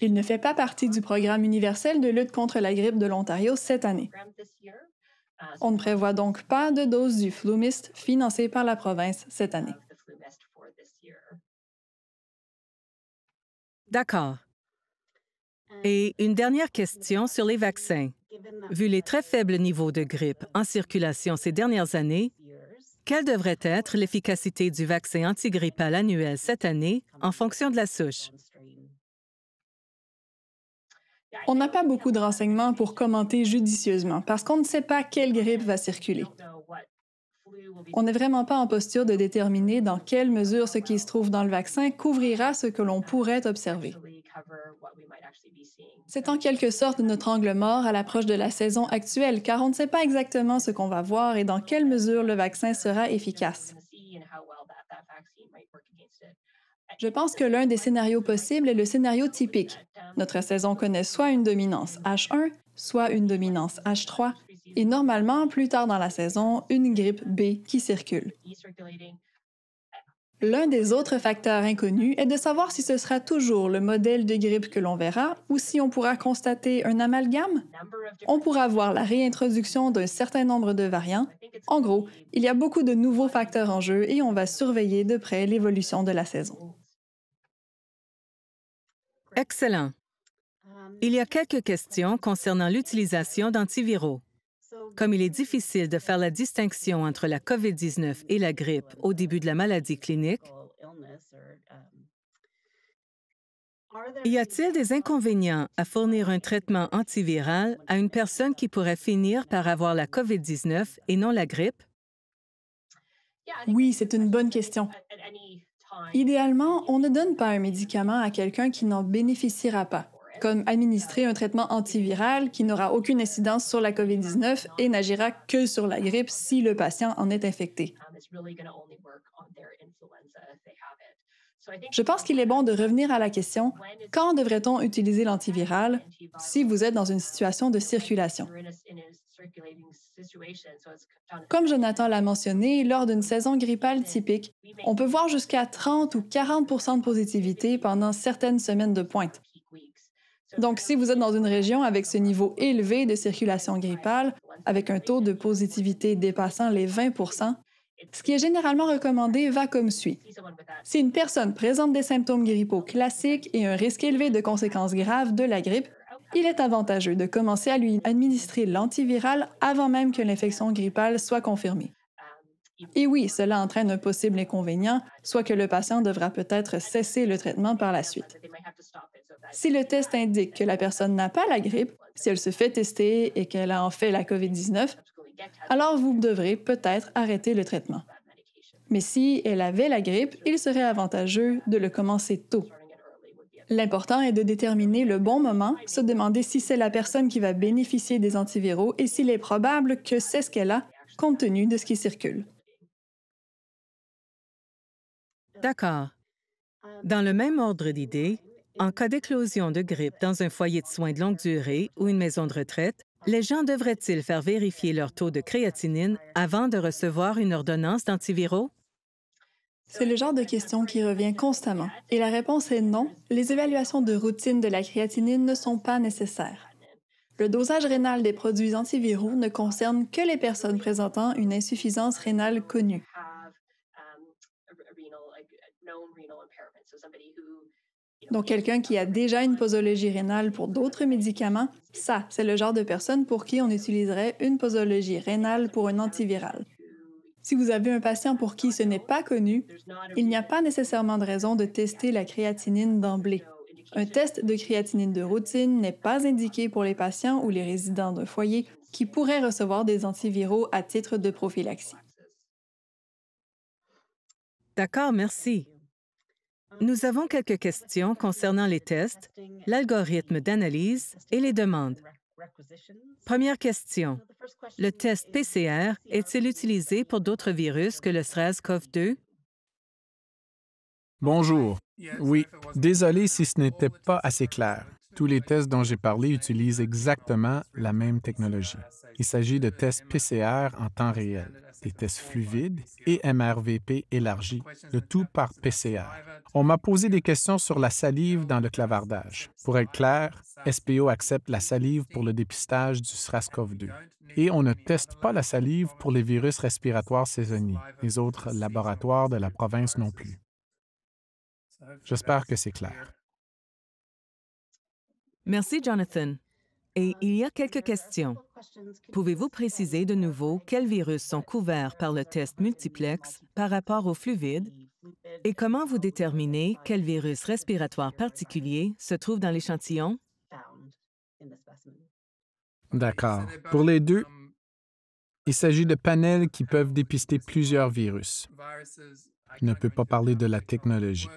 Il ne fait pas partie du programme universel de lutte contre la grippe de l'Ontario cette année. On ne prévoit donc pas de dose du Flumist Mist par la province cette année. D'accord. Et une dernière question sur les vaccins. Vu les très faibles niveaux de grippe en circulation ces dernières années, quelle devrait être l'efficacité du vaccin antigrippal annuel cette année en fonction de la souche? On n'a pas beaucoup de renseignements pour commenter judicieusement parce qu'on ne sait pas quelle grippe va circuler. On n'est vraiment pas en posture de déterminer dans quelle mesure ce qui se trouve dans le vaccin couvrira ce que l'on pourrait observer. C'est en quelque sorte notre angle mort à l'approche de la saison actuelle, car on ne sait pas exactement ce qu'on va voir et dans quelle mesure le vaccin sera efficace. Je pense que l'un des scénarios possibles est le scénario typique. Notre saison connaît soit une dominance H1, soit une dominance H3, et normalement, plus tard dans la saison, une grippe B qui circule. L'un des autres facteurs inconnus est de savoir si ce sera toujours le modèle de grippe que l'on verra ou si on pourra constater un amalgame. On pourra voir la réintroduction d'un certain nombre de variants. En gros, il y a beaucoup de nouveaux facteurs en jeu et on va surveiller de près l'évolution de la saison. Excellent. Il y a quelques questions concernant l'utilisation d'antiviraux. Comme il est difficile de faire la distinction entre la COVID-19 et la grippe au début de la maladie clinique, y a-t-il des inconvénients à fournir un traitement antiviral à une personne qui pourrait finir par avoir la COVID-19 et non la grippe? Oui, c'est une bonne question. Idéalement, on ne donne pas un médicament à quelqu'un qui n'en bénéficiera pas comme administrer un traitement antiviral qui n'aura aucune incidence sur la COVID-19 et n'agira que sur la grippe si le patient en est infecté. Um, Je pense qu'il est bon de revenir à la question quand devrait-on utiliser l'antiviral si vous êtes dans une situation de circulation? Comme Jonathan l'a mentionné, lors d'une saison grippale typique, on peut voir jusqu'à 30 ou 40 de positivité pendant certaines semaines de pointe. Donc, si vous êtes dans une région avec ce niveau élevé de circulation grippale, avec un taux de positivité dépassant les 20 ce qui est généralement recommandé va comme suit. Si une personne présente des symptômes grippaux classiques et un risque élevé de conséquences graves de la grippe, il est avantageux de commencer à lui administrer l'antiviral avant même que l'infection grippale soit confirmée. Et oui, cela entraîne un possible inconvénient, soit que le patient devra peut-être cesser le traitement par la suite. Si le test indique que la personne n'a pas la grippe, si elle se fait tester et qu'elle a en fait la COVID-19, alors vous devrez peut-être arrêter le traitement. Mais si elle avait la grippe, il serait avantageux de le commencer tôt. L'important est de déterminer le bon moment, se demander si c'est la personne qui va bénéficier des antiviraux et s'il est probable que c'est ce qu'elle a compte tenu de ce qui circule. D'accord. Dans le même ordre d'idées, en cas d'éclosion de grippe dans un foyer de soins de longue durée ou une maison de retraite, les gens devraient-ils faire vérifier leur taux de créatinine avant de recevoir une ordonnance d'antiviraux? C'est le genre de question qui revient constamment. Et la réponse est non, les évaluations de routine de la créatinine ne sont pas nécessaires. Le dosage rénal des produits antiviraux ne concerne que les personnes présentant une insuffisance rénale connue. Donc, quelqu'un qui a déjà une posologie rénale pour d'autres médicaments, ça, c'est le genre de personne pour qui on utiliserait une posologie rénale pour un antiviral. Si vous avez un patient pour qui ce n'est pas connu, il n'y a pas nécessairement de raison de tester la créatinine d'emblée. Un test de créatinine de routine n'est pas indiqué pour les patients ou les résidents d'un foyer qui pourraient recevoir des antiviraux à titre de prophylaxie. D'accord, merci. Nous avons quelques questions concernant les tests, l'algorithme d'analyse et les demandes. Première question. Le test PCR est-il utilisé pour d'autres virus que le sras cov 2 Bonjour. Oui, désolé si ce n'était pas assez clair. Tous les tests dont j'ai parlé utilisent exactement la même technologie. Il s'agit de tests PCR en temps réel des tests fluvides et MRVP élargis, le tout par PCR. On m'a posé des questions sur la salive dans le clavardage. Pour être clair, SPO accepte la salive pour le dépistage du SRAS-CoV-2 et on ne teste pas la salive pour les virus respiratoires saisonniers, les autres laboratoires de la province non plus. J'espère que c'est clair. Merci, Jonathan. Et il y a quelques questions. Pouvez-vous préciser de nouveau quels virus sont couverts par le test multiplex par rapport au fluide et comment vous déterminez quel virus respiratoire particulier se trouve dans l'échantillon? D'accord. Pour les deux, il s'agit de panels qui peuvent dépister plusieurs virus. Je ne peux pas parler de la technologie.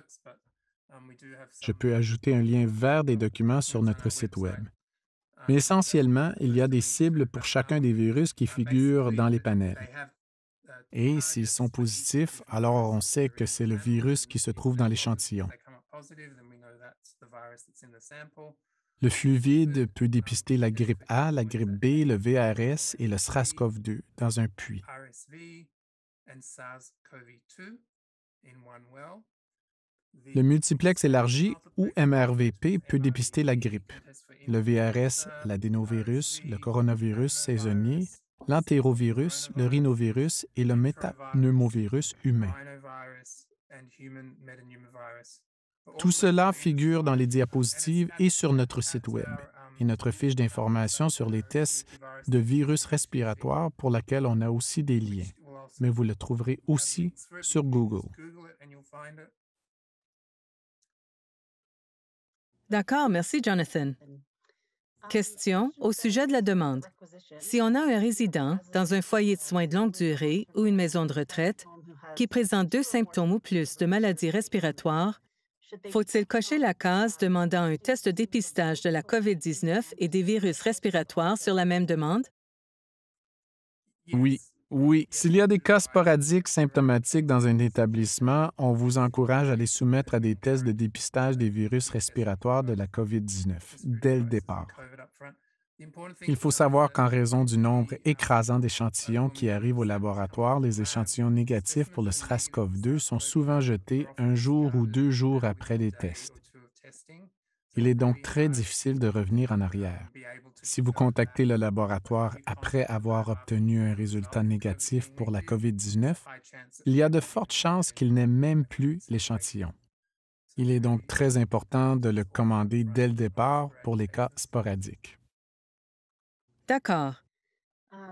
Je peux ajouter un lien vers des documents sur notre site Web. Mais essentiellement, il y a des cibles pour chacun des virus qui figurent dans les panels. Et s'ils sont positifs, alors on sait que c'est le virus qui se trouve dans l'échantillon. Le fluide peut dépister la grippe A, la grippe B, le VRS et le SRAS-CoV-2 dans un puits. Le multiplex élargi ou MRVP peut dépister la grippe, le VRS, l'adénovirus, le coronavirus saisonnier, l'antérovirus, le rhinovirus et le métapneumovirus humain. Tout cela figure dans les diapositives et sur notre site Web et notre fiche d'information sur les tests de virus respiratoires pour laquelle on a aussi des liens. Mais vous le trouverez aussi sur Google. D'accord, merci Jonathan. Euh, Question au sujet de la demande. Si on a un résident dans un foyer de soins de longue durée ou une maison de retraite qui présente deux symptômes ou plus de maladies respiratoires, faut-il cocher la case demandant un test de dépistage de la COVID-19 et des virus respiratoires sur la même demande? Oui, oui, s'il y a des cas sporadiques symptomatiques dans un établissement, on vous encourage à les soumettre à des tests de dépistage des virus respiratoires de la COVID-19 dès le départ. Il faut savoir qu'en raison du nombre écrasant d'échantillons qui arrivent au laboratoire, les échantillons négatifs pour le SRAS-CoV-2 sont souvent jetés un jour ou deux jours après les tests. Il est donc très difficile de revenir en arrière. Si vous contactez le laboratoire après avoir obtenu un résultat négatif pour la COVID-19, il y a de fortes chances qu'il n'ait même plus l'échantillon. Il est donc très important de le commander dès le départ pour les cas sporadiques. D'accord.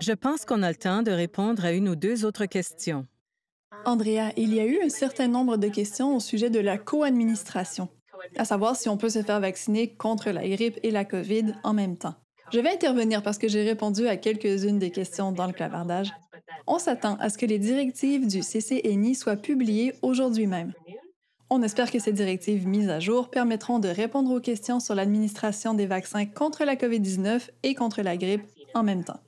Je pense qu'on a le temps de répondre à une ou deux autres questions. Andrea, il y a eu un certain nombre de questions au sujet de la co-administration à savoir si on peut se faire vacciner contre la grippe et la COVID en même temps. Je vais intervenir parce que j'ai répondu à quelques-unes des questions dans le clavardage. On s'attend à ce que les directives du CCNI soient publiées aujourd'hui même. On espère que ces directives mises à jour permettront de répondre aux questions sur l'administration des vaccins contre la COVID-19 et contre la grippe en même temps.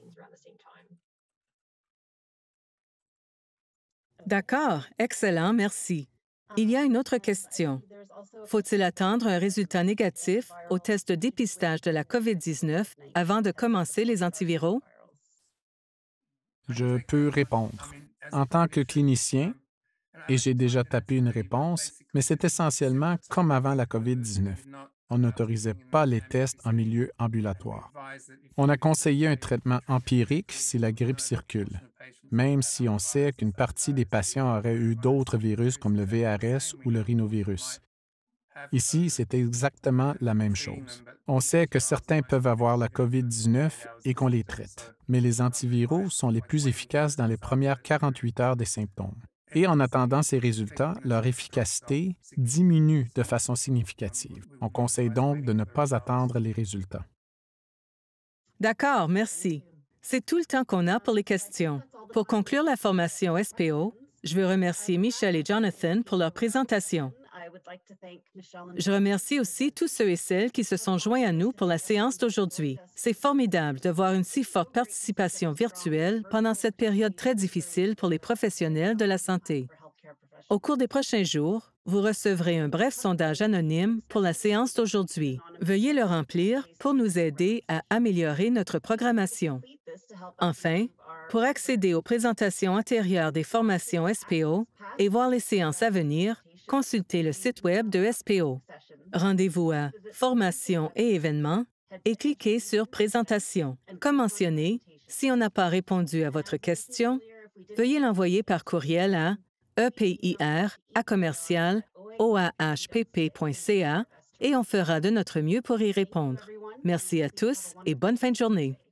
D'accord, excellent, merci. Il y a une autre question. Faut-il attendre un résultat négatif au test de dépistage de la COVID-19 avant de commencer les antiviraux? Je peux répondre. En tant que clinicien, et j'ai déjà tapé une réponse, mais c'est essentiellement comme avant la COVID-19 on n'autorisait pas les tests en milieu ambulatoire. On a conseillé un traitement empirique si la grippe circule, même si on sait qu'une partie des patients auraient eu d'autres virus comme le VRS ou le rhinovirus. Ici, c'est exactement la même chose. On sait que certains peuvent avoir la COVID-19 et qu'on les traite, mais les antiviraux sont les plus efficaces dans les premières 48 heures des symptômes. Et en attendant ces résultats, leur efficacité diminue de façon significative. On conseille donc de ne pas attendre les résultats. D'accord, merci. C'est tout le temps qu'on a pour les questions. Pour conclure la formation SPO, je veux remercier Michel et Jonathan pour leur présentation. Je remercie aussi tous ceux et celles qui se sont joints à nous pour la séance d'aujourd'hui. C'est formidable de voir une si forte participation virtuelle pendant cette période très difficile pour les professionnels de la santé. Au cours des prochains jours, vous recevrez un bref sondage anonyme pour la séance d'aujourd'hui. Veuillez le remplir pour nous aider à améliorer notre programmation. Enfin, pour accéder aux présentations antérieures des formations SPO et voir les séances à venir, consultez le site Web de SPO. Rendez-vous à Formation et événements et cliquez sur Présentation. Comme mentionné, si on n'a pas répondu à votre question, veuillez l'envoyer par courriel à EPIR à commercial oahpp.ca et on fera de notre mieux pour y répondre. Merci à tous et bonne fin de journée.